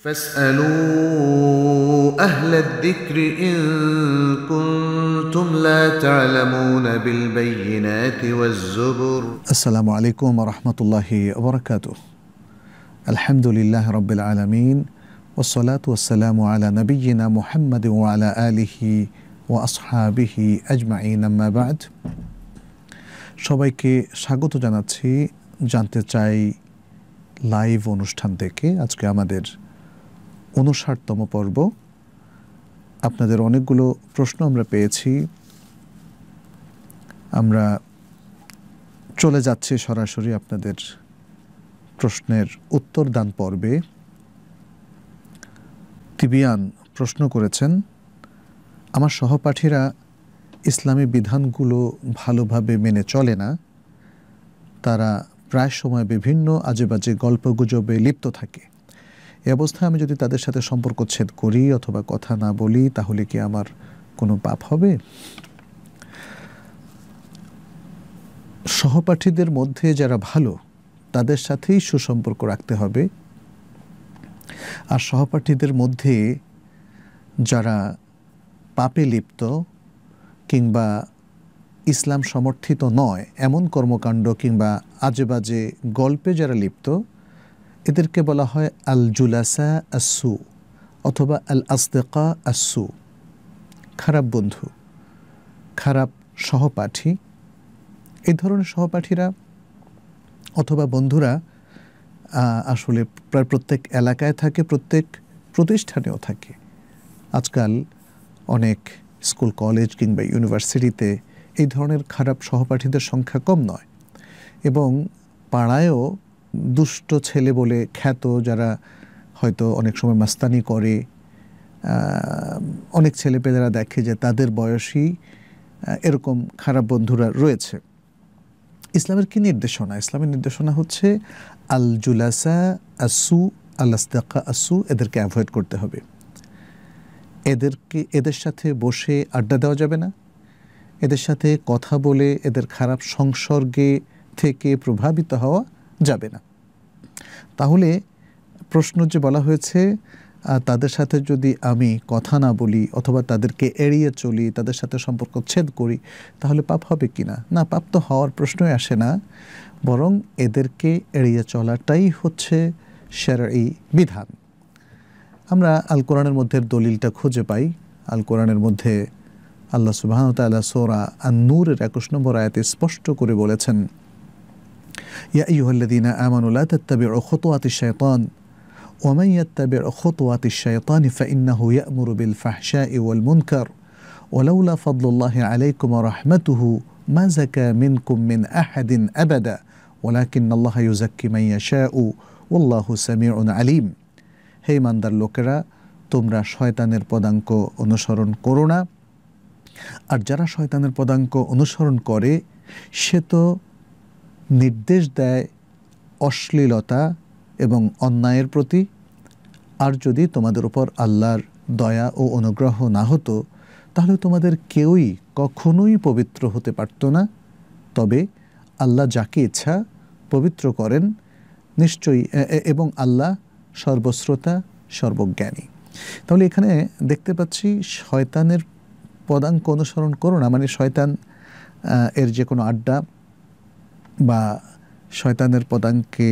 فاسألوا أهل الذكر إن كنتم لا تعلمون بالبينات والزبر السلام عليكم ورحمة الله وبركاته الحمد لله رب العالمين والصلاة والسلام على نبينا محمد وعلى آله وأصحابه أجمعين أما بعد সবাইকে স্বাগত জানাচ্ছি জানতে চাই লাইভ অনুষ্ঠান থেকে আজকে আমাদের উনষাটতম পর্ব আপনাদের অনেকগুলো প্রশ্ন আমরা পেয়েছি আমরা চলে যাচ্ছি সরাসরি আপনাদের প্রশ্নের উত্তরদান পর্বে তিবিয়ান প্রশ্ন করেছেন আমার সহপাঠীরা ইসলামী বিধানগুলো ভালোভাবে মেনে চলে না তারা প্রায় সময় বিভিন্ন আজেবাজে গল্পগুজবে লিপ্ত থাকে এ অবস্থায় আমি যদি তাদের সাথে সম্পর্ক ছেদ করি অথবা কথা না বলি তাহলে কি আমার কোনো পাপ হবে সহপাঠীদের মধ্যে যারা ভালো তাদের সাথেই সুসম্পর্ক রাখতে হবে আর সহপাঠীদের মধ্যে যারা পাপে লিপ্ত কিংবা ইসলাম সমর্থিত নয় এমন কর্মকাণ্ড কিংবা আজেবাজে গল্পে যারা লিপ্ত এদেরকে বলা হয় আল জুলাসা আসু অথবা আল আসদেকা আসু খারাপ বন্ধু খারাপ সহপাঠী এই ধরনের সহপাঠীরা অথবা বন্ধুরা আসলে প্রায় প্রত্যেক এলাকায় থাকে প্রত্যেক প্রতিষ্ঠানেও থাকে আজকাল অনেক স্কুল কলেজ কিংবা ইউনিভার্সিটিতে এই ধরনের খারাপ সহপাঠীদের সংখ্যা কম নয় এবং পাড়ায়ও দুষ্ট ছেলে বলে খ্যাত যারা হয়তো অনেক সময় মাস্তানি করে অনেক ছেলে ছেলেপেলেরা দেখে যে তাদের বয়সী এরকম খারাপ বন্ধুরা রয়েছে ইসলামের কি নির্দেশনা ইসলামের নির্দেশনা হচ্ছে আল জুলাসা আসু আস্তাকা আসু এদেরকে অ্যাভয়েড করতে হবে এদেরকে এদের সাথে বসে আড্ডা দেওয়া যাবে না এদের সাথে কথা বলে এদের খারাপ সংসর্গে থেকে প্রভাবিত হওয়া যাবে না তাহলে প্রশ্ন যে বলা হয়েছে তাদের সাথে যদি আমি কথা না বলি অথবা তাদেরকে এড়িয়ে চলি তাদের সাথে সম্পর্ক ছেদ করি তাহলে পাপ হবে কি না না পাপ তো হওয়ার প্রশ্নই আসে না বরং এদেরকে এড়িয়ে চলাটাই হচ্ছে এই বিধান আমরা আল কোরআনের মধ্যে দলিলটা খুঁজে পাই আল কোরআনের মধ্যে আল্লাহ সুবাহ সোরা আর নূরের একুশ নম্বর আয়াতে স্পষ্ট করে বলেছেন يا أيها الذين آمنوا لا تتبعوا خطوات الشيطان ومن يتبع خطوات الشيطان فإنه يأمر بالفحشاء والمنكر ولولا فضل الله عليكم ورحمته ما زكى منكم من أحد أبدا ولكن الله يزكي من يشاء والله سميع عليم হে ইমানদার লোকেরা তোমরা শয়তানের পদাঙ্ক অনুসরণ করো না আর যারা শয়তানের পদাঙ্ক অনুসরণ করে সে তো নির্দেশ দেয় অশ্লীলতা এবং অন্যায়ের প্রতি আর যদি তোমাদের উপর আল্লাহর দয়া ও অনুগ্রহ না হতো তাহলে তোমাদের কেউই কখনোই পবিত্র হতে পারত না তবে আল্লাহ যাকে ইচ্ছা পবিত্র করেন নিশ্চয়ই এবং আল্লাহ সর্বশ্রোতা সর্বজ্ঞানী তাহলে এখানে দেখতে পাচ্ছি শয়তানের পদাঙ্ক অনুসরণ করো না মানে শয়তান এর যে কোনো আড্ডা বা শয়তানের পদাঙ্কে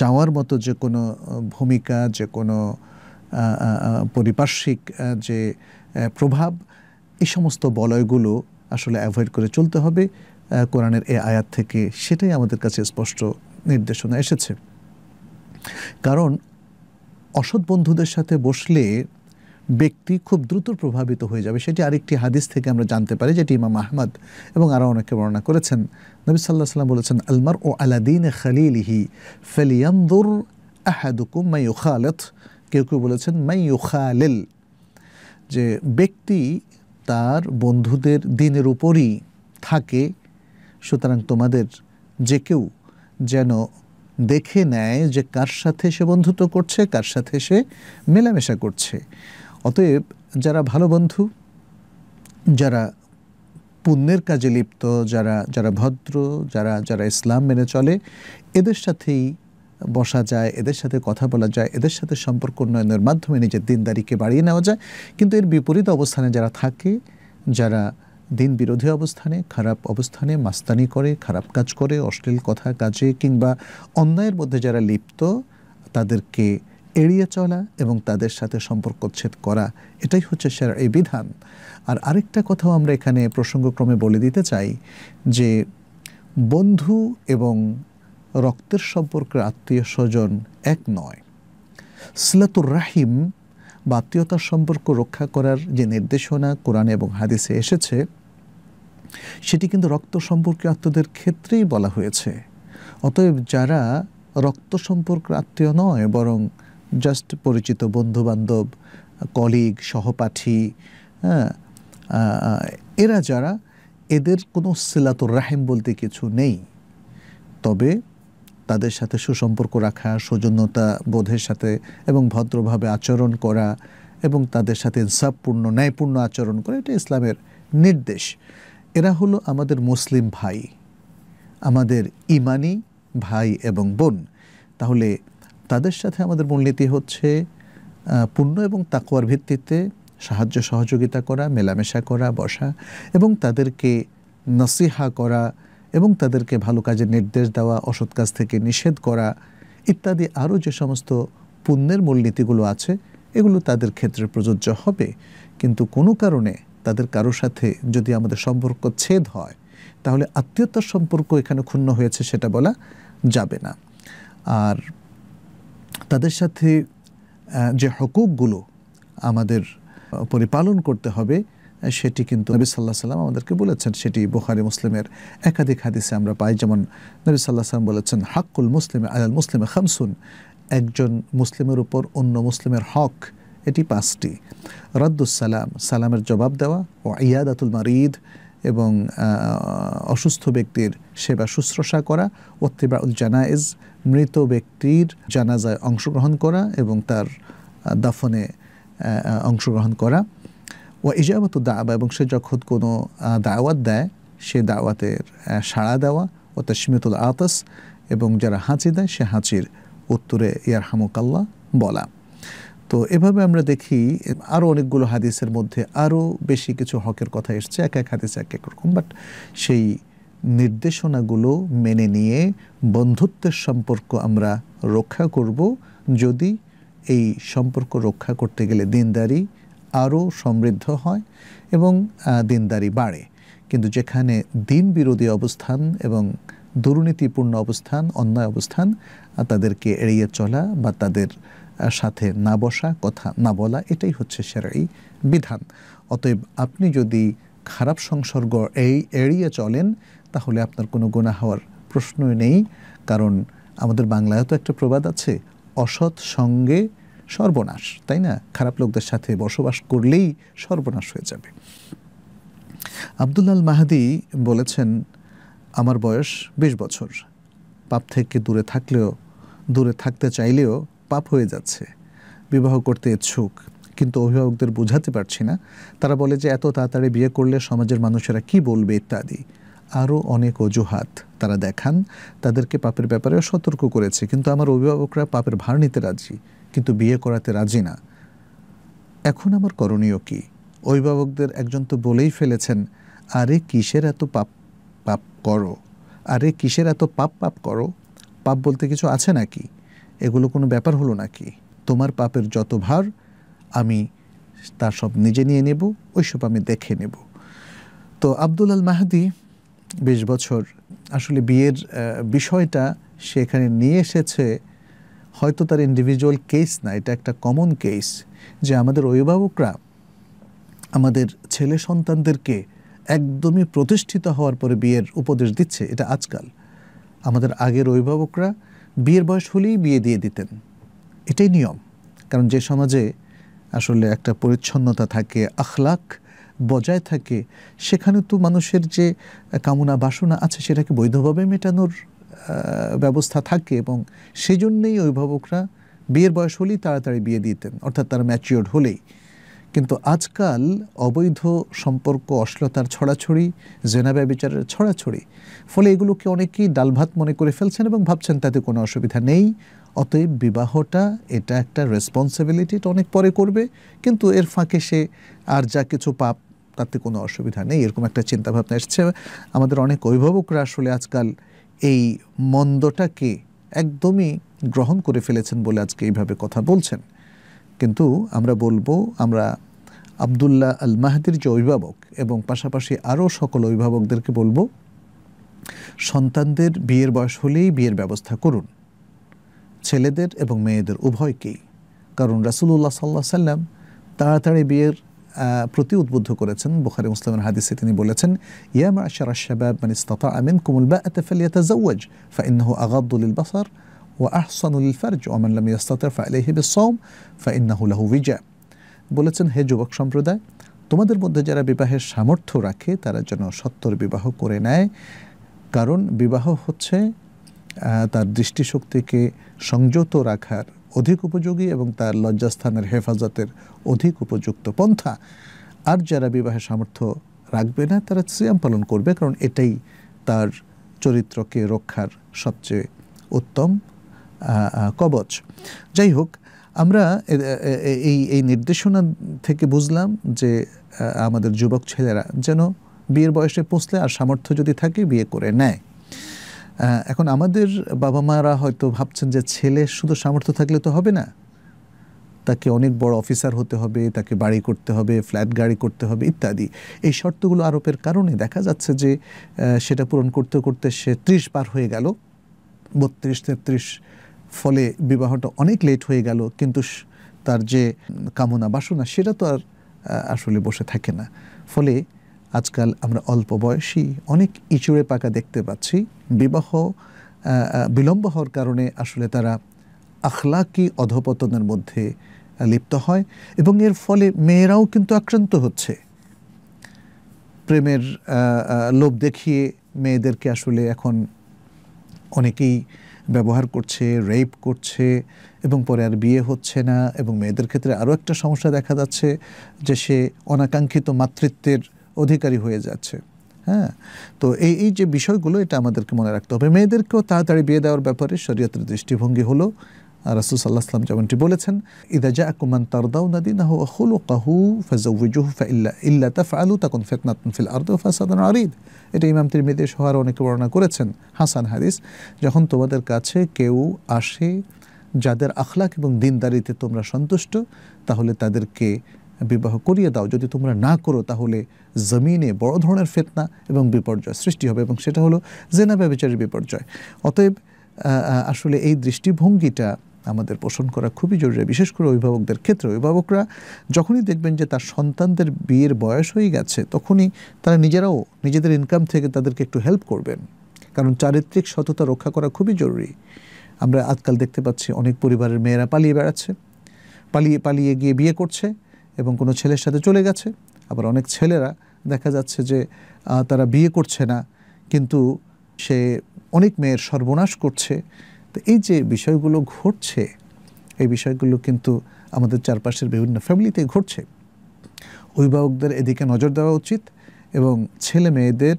যাওয়ার মতো যে কোনো ভূমিকা যে কোনো পরিপার্শ্বিক যে প্রভাব এই সমস্ত বলয়গুলো আসলে অ্যাভয়েড করে চলতে হবে কোরআনের এ আয়াত থেকে সেটাই আমাদের কাছে স্পষ্ট নির্দেশনা এসেছে কারণ অসৎ বন্ধুদের সাথে বসলে ব্যক্তি খুব দ্রুত প্রভাবিত হয়ে যাবে সেটি আরেকটি হাদিস থেকে আমরা জানতে পারি যেটি ইমাম আহমদ এবং আরও অনেকে বর্ণনা করেছেন নবী সাল্লাহ সাল্লাম বলেছেন আলমার ও আলাদিন খালিলিহি ফেলিয়ামদুর আহাদুকুম মাই ইউখালত কেউ কেউ বলেছেন মাই ইউখালেল যে ব্যক্তি তার বন্ধুদের দিনের উপরই থাকে সুতরাং তোমাদের যে কেউ যেন দেখে নেয় যে কার সাথে সে বন্ধুত্ব করছে কার সাথে সে মেলামেশা করছে অতএব যারা ভালো বন্ধু যারা পুণ্যের কাজে লিপ্ত যারা যারা ভদ্র যারা যারা ইসলাম মেনে চলে এদের সাথেই বসা যায় এদের সাথে কথা বলা যায় এদের সাথে সম্পর্ক উন্নয়নের মাধ্যমে নিজের দিনদারিকে বাড়িয়ে নেওয়া যায় কিন্তু এর বিপরীত অবস্থানে যারা থাকে যারা দিন বিরোধী অবস্থানে খারাপ অবস্থানে মাস্তানি করে খারাপ কাজ করে অশ্লীল কথা কাজে কিংবা অন্যায়ের মধ্যে যারা লিপ্ত তাদেরকে এড়িয়ে চলা এবং তাদের সাথে সম্পর্কচ্ছেদ করা এটাই হচ্ছে সেরা এই বিধান আর আরেকটা কথাও আমরা এখানে প্রসঙ্গক্রমে বলে দিতে চাই যে বন্ধু এবং রক্তের সম্পর্কের আত্মীয় স্বজন এক নয় সিলাতুর রাহিম বা আত্মীয়তার সম্পর্ক রক্ষা করার যে নির্দেশনা কোরআনে এবং হাদিসে এসেছে সেটি কিন্তু রক্ত সম্পর্কে আত্মীয়দের ক্ষেত্রেই বলা হয়েছে অতএব যারা রক্ত সম্পর্ক আত্মীয় নয় বরং জাস্ট পরিচিত বন্ধুবান্ধব কলিগ সহপাঠী হ্যাঁ এরা যারা এদের কোনো সিলাতুর রাহেম বলতে কিছু নেই তবে তাদের সাথে সুসম্পর্ক রাখা সৌজন্যতা বোধের সাথে এবং ভদ্রভাবে আচরণ করা এবং তাদের সাথে ইনসাফপূর্ণ ন্যায়পূর্ণ আচরণ করা এটা ইসলামের নির্দেশ এরা হলো আমাদের মুসলিম ভাই আমাদের ইমানি ভাই এবং বোন তাহলে তাদের সাথে আমাদের মূলনীতি হচ্ছে পুণ্য এবং তাকুয়ার ভিত্তিতে সাহায্য সহযোগিতা করা মেলামেশা করা বসা এবং তাদেরকে নসিহা করা এবং তাদেরকে ভালো কাজের নির্দেশ দেওয়া অসৎ কাজ থেকে নিষেধ করা ইত্যাদি আরও যে সমস্ত পুণ্যের মূলনীতিগুলো আছে এগুলো তাদের ক্ষেত্রে প্রযোজ্য হবে কিন্তু কোনো কারণে তাদের কারো সাথে যদি আমাদের সম্পর্ক ছেদ হয় তাহলে আত্মীয়তার সম্পর্ক এখানে ক্ষুণ্ণ হয়েছে সেটা বলা যাবে না আর তাদের সাথে যে হকুকগুলো আমাদের পরিপালন করতে হবে সেটি কিন্তু নবী সাল্লাহ সাল্লাম আমাদেরকে বলেছেন সেটি বোখারি মুসলিমের একাধিক হাদিসে আমরা পাই যেমন নবী সাল্লাহ সাল্লাম বলেছেন হাক্কুল মুসলিম আলাল মুসলিমে খামসুন একজন মুসলিমের উপর অন্য মুসলিমের হক এটি পাঁচটি রদ্দুসালাম সালামের জবাব দেওয়া ও ইয়াদাতুল মারিদ এবং অসুস্থ ব্যক্তির সেবা শুশ্রূষা করা ওত্তিবা জানায়েজ মৃত ব্যক্তির জানাজায় অংশগ্রহণ করা এবং তার দাফনে অংশগ্রহণ করা ও ইজাবত দাওয়া এবং সে যখন কোনো দাওয়াত দেয় সে দাওয়াতের সাড়া দেওয়া ও তসমিতুল আতাস এবং যারা হাঁচি দেয় সে হাঁচির উত্তরে ইয়ার হামুকাল্লা বলা তো এভাবে আমরা দেখি আরও অনেকগুলো হাদিসের মধ্যে আরও বেশি কিছু হকের কথা এসছে এক এক হাদিস এক এক রকম বাট সেই নির্দেশনাগুলো মেনে নিয়ে বন্ধুত্বের সম্পর্ক আমরা রক্ষা করব যদি এই সম্পর্ক রক্ষা করতে গেলে দিনদারি আরও সমৃদ্ধ হয় এবং দিনদারি বাড়ে কিন্তু যেখানে দিন বিরোধী অবস্থান এবং দুর্নীতিপূর্ণ অবস্থান অন্যায় অবস্থান তাদেরকে এড়িয়ে চলা বা তাদের সাথে না বসা কথা না বলা এটাই হচ্ছে সেরাই বিধান অতএব আপনি যদি খারাপ সংসর্গ এই এড়িয়ে চলেন তাহলে আপনার কোনো গুণা হওয়ার প্রশ্নই নেই কারণ আমাদের বাংলায় তো একটা প্রবাদ আছে অসৎ সঙ্গে সর্বনাশ তাই না খারাপ লোকদের সাথে বসবাস করলেই সর্বনাশ হয়ে যাবে আবদুল্লাল মাহাদি বলেছেন আমার বয়স বিশ বছর পাপ থেকে দূরে থাকলেও দূরে থাকতে চাইলেও পাপ হয়ে যাচ্ছে বিবাহ করতে ইচ্ছুক কিন্তু অভিভাবকদের বোঝাতে পারছি না তারা বলে যে এত তাড়াতাড়ি বিয়ে করলে সমাজের মানুষেরা কি বলবে ইত্যাদি আরও অনেক অজুহাত তারা দেখান তাদেরকে পাপের ব্যাপারে সতর্ক করেছে কিন্তু আমার অভিভাবকরা পাপের ভার নিতে রাজি কিন্তু বিয়ে করাতে রাজি না এখন আমার করণীয় কি অভিভাবকদের একজন তো বলেই ফেলেছেন আরে কিসের এত পাপ পাপ করো আরে কিসের এত পাপ পাপ করো পাপ বলতে কিছু আছে নাকি এগুলো কোনো ব্যাপার হলো নাকি তোমার পাপের যত ভার আমি তার সব নিজে নিয়ে নেব ওইসব আমি দেখে নেব তো আবদুল আল মাহাদি বিশ বছর আসলে বিয়ের বিষয়টা সে এখানে নিয়ে এসেছে হয়তো তার ইন্ডিভিজুয়াল কেস না এটা একটা কমন কেস যে আমাদের অভিভাবকরা আমাদের ছেলে সন্তানদেরকে একদমই প্রতিষ্ঠিত হওয়ার পরে বিয়ের উপদেশ দিচ্ছে এটা আজকাল আমাদের আগের অভিভাবকরা বিয়ের বয়স হলেই বিয়ে দিয়ে দিতেন এটাই নিয়ম কারণ যে সমাজে আসলে একটা পরিচ্ছন্নতা থাকে আখলাক বজায় থাকে সেখানে তো মানুষের যে কামনা বাসনা আছে সেটাকে বৈধভাবে মেটানোর ব্যবস্থা থাকে এবং সেজন্যেই অভিভাবকরা বিয়ের বয়স হলেই তাড়াতাড়ি বিয়ে দিতেন অর্থাৎ তারা ম্যাচিওর হলেই কিন্তু আজকাল অবৈধ সম্পর্ক অশ্লতার ছড়াছড়ি জেনাবে বিচারের ছড়াছড়ি ফলে এগুলোকে অনেকেই ডালভাত মনে করে ফেলছেন এবং ভাবছেন তাতে কোনো অসুবিধা নেই অতএব বিবাহটা এটা একটা রেসপন্সিবিলিটি অনেক পরে করবে কিন্তু এর ফাঁকে সে আর যা কিছু পাপ তাতে কোনো অসুবিধা নেই এরকম একটা চিন্তাভাবনা এসছে আমাদের অনেক অভিভাবকরা আসলে আজকাল এই মন্দটাকে একদমই গ্রহণ করে ফেলেছেন বলে আজকে এইভাবে কথা বলছেন কিন্তু আমরা বলবো আমরা আবদুল্লাহ আল মাহাদির যে অভিভাবক এবং পাশাপাশি আরও সকল অভিভাবকদেরকে বলবো সন্তানদের বিয়ের বয়স হলেই বিয়ের ব্যবস্থা করুন ছেলেদের এবং মেয়েদের উভয়কেই কারণ রাসুলুল্লাহ সাল্লাহ সাল্লাম তাড়াতাড়ি বিয়ের প্রতি উদ্বুদ্ধ করেছেন বুখারি মুসলামের হাদিসে তিনি বলেছেন ইয়া আশার শাবাব মানে আমিন কুমুল বা এতে ফেলিয়া তাজ ইন্নাহু আগাবদুল বাসার আহসান উল ফারজ ওমান লাম ইয়াস্তাতার ফাইলাইহি বিসওম ফাইন্নাহু লাহু বলেছেন হে যুবক সম্প্রদায় তোমাদের মধ্যে যারা বিবাহের সামর্থ্য রাখে তারা যেন সত্তর বিবাহ করে নেয় কারণ বিবাহ হচ্ছে তার দৃষ্টিশক্তিকে সংযত রাখার অধিক উপযোগী এবং তার লজ্জাস্থানের হেফাজতের অধিক উপযুক্ত পন্থা আর যারা বিবাহের সামর্থ্য রাখবে না তারা সিয়াম পালন করবে কারণ এটাই তার চরিত্রকে রক্ষার সবচেয়ে উত্তম কবচ যাই হোক আমরা এই এই নির্দেশনা থেকে বুঝলাম যে আমাদের যুবক ছেলেরা যেন বিয়ের বয়সে পৌঁছলে আর সামর্থ্য যদি থাকে বিয়ে করে নেয় এখন আমাদের বাবা মারা হয়তো ভাবছেন যে ছেলে শুধু সামর্থ্য থাকলে তো হবে না তাকে অনেক বড় অফিসার হতে হবে তাকে বাড়ি করতে হবে ফ্ল্যাট গাড়ি করতে হবে ইত্যাদি এই শর্তগুলো আরোপের কারণে দেখা যাচ্ছে যে সেটা পূরণ করতে করতে সে ত্রিশ পার হয়ে গেল বত্রিশ তেত্রিশ ফলে বিবাহটা অনেক লেট হয়ে গেল কিন্তু তার যে কামনা বাসনা সেটা তো আর আসলে বসে থাকে না ফলে আজকাল আমরা অল্প বয়সী অনেক ইঁচুড়ে পাকা দেখতে পাচ্ছি বিবাহ বিলম্ব হওয়ার কারণে আসলে তারা আখলাকি অধপতনের মধ্যে লিপ্ত হয় এবং এর ফলে মেয়েরাও কিন্তু আক্রান্ত হচ্ছে প্রেমের লোভ দেখিয়ে মেয়েদেরকে আসলে এখন অনেকেই ব্যবহার করছে রেপ করছে এবং পরে আর বিয়ে হচ্ছে না এবং মেয়েদের ক্ষেত্রে আরও একটা সমস্যা দেখা যাচ্ছে যে সে অনাকাঙ্ক্ষিত মাতৃত্বের অধিকারী হয়ে যাচ্ছে হ্যাঁ তো এই এই যে বিষয়গুলো এটা আমাদেরকে মনে রাখতে হবে মেয়েদেরকেও তাড়াতাড়ি বিয়ে দেওয়ার ব্যাপারে শরীয়তের দৃষ্টিভঙ্গি হলো রাসুল সাল্লাহ সাল্লাম যেমনটি বলেছেন ইদাজা আকুমান তারদাউ নাদিনাহু আখুল কাহু ফাজাউজুহু ফাইল্লা ইল্লা তাফআলু তাকুন ফেতনাত ফিল আরদ ফাসাদান আরিদ এটা ইমাম তির মেদেশ হওয়ার অনেকে বর্ণনা করেছেন হাসান হারিস যখন তোমাদের কাছে কেউ আসে যাদের আখলাক এবং দিনদারিতে তোমরা সন্তুষ্ট তাহলে তাদেরকে বিবাহ করিয়ে দাও যদি তোমরা না করো তাহলে জমিনে বড় ধরনের ফেতনা এবং বিপর্যয় সৃষ্টি হবে এবং সেটা হলো জেনা ব্যবচারী বিপর্যয় অতএব আসলে এই দৃষ্টিভঙ্গিটা আমাদের পোষণ করা খুবই জরুরি বিশেষ করে অভিভাবকদের ক্ষেত্রে অভিভাবকরা যখনই দেখবেন যে তার সন্তানদের বিয়ের বয়স হয়ে গেছে তখনই তারা নিজেরাও নিজেদের ইনকাম থেকে তাদেরকে একটু হেল্প করবেন কারণ চারিত্রিক সততা রক্ষা করা খুবই জরুরি আমরা আজকাল দেখতে পাচ্ছি অনেক পরিবারের মেয়েরা পালিয়ে বেড়াচ্ছে পালিয়ে পালিয়ে গিয়ে বিয়ে করছে এবং কোনো ছেলের সাথে চলে গেছে আবার অনেক ছেলেরা দেখা যাচ্ছে যে তারা বিয়ে করছে না কিন্তু সে অনেক মেয়ের সর্বনাশ করছে তো এই যে বিষয়গুলো ঘটছে এই বিষয়গুলো কিন্তু আমাদের চারপাশের বিভিন্ন ফ্যামিলিতে ঘটছে অভিভাবকদের এদিকে নজর দেওয়া উচিত এবং ছেলে মেয়েদের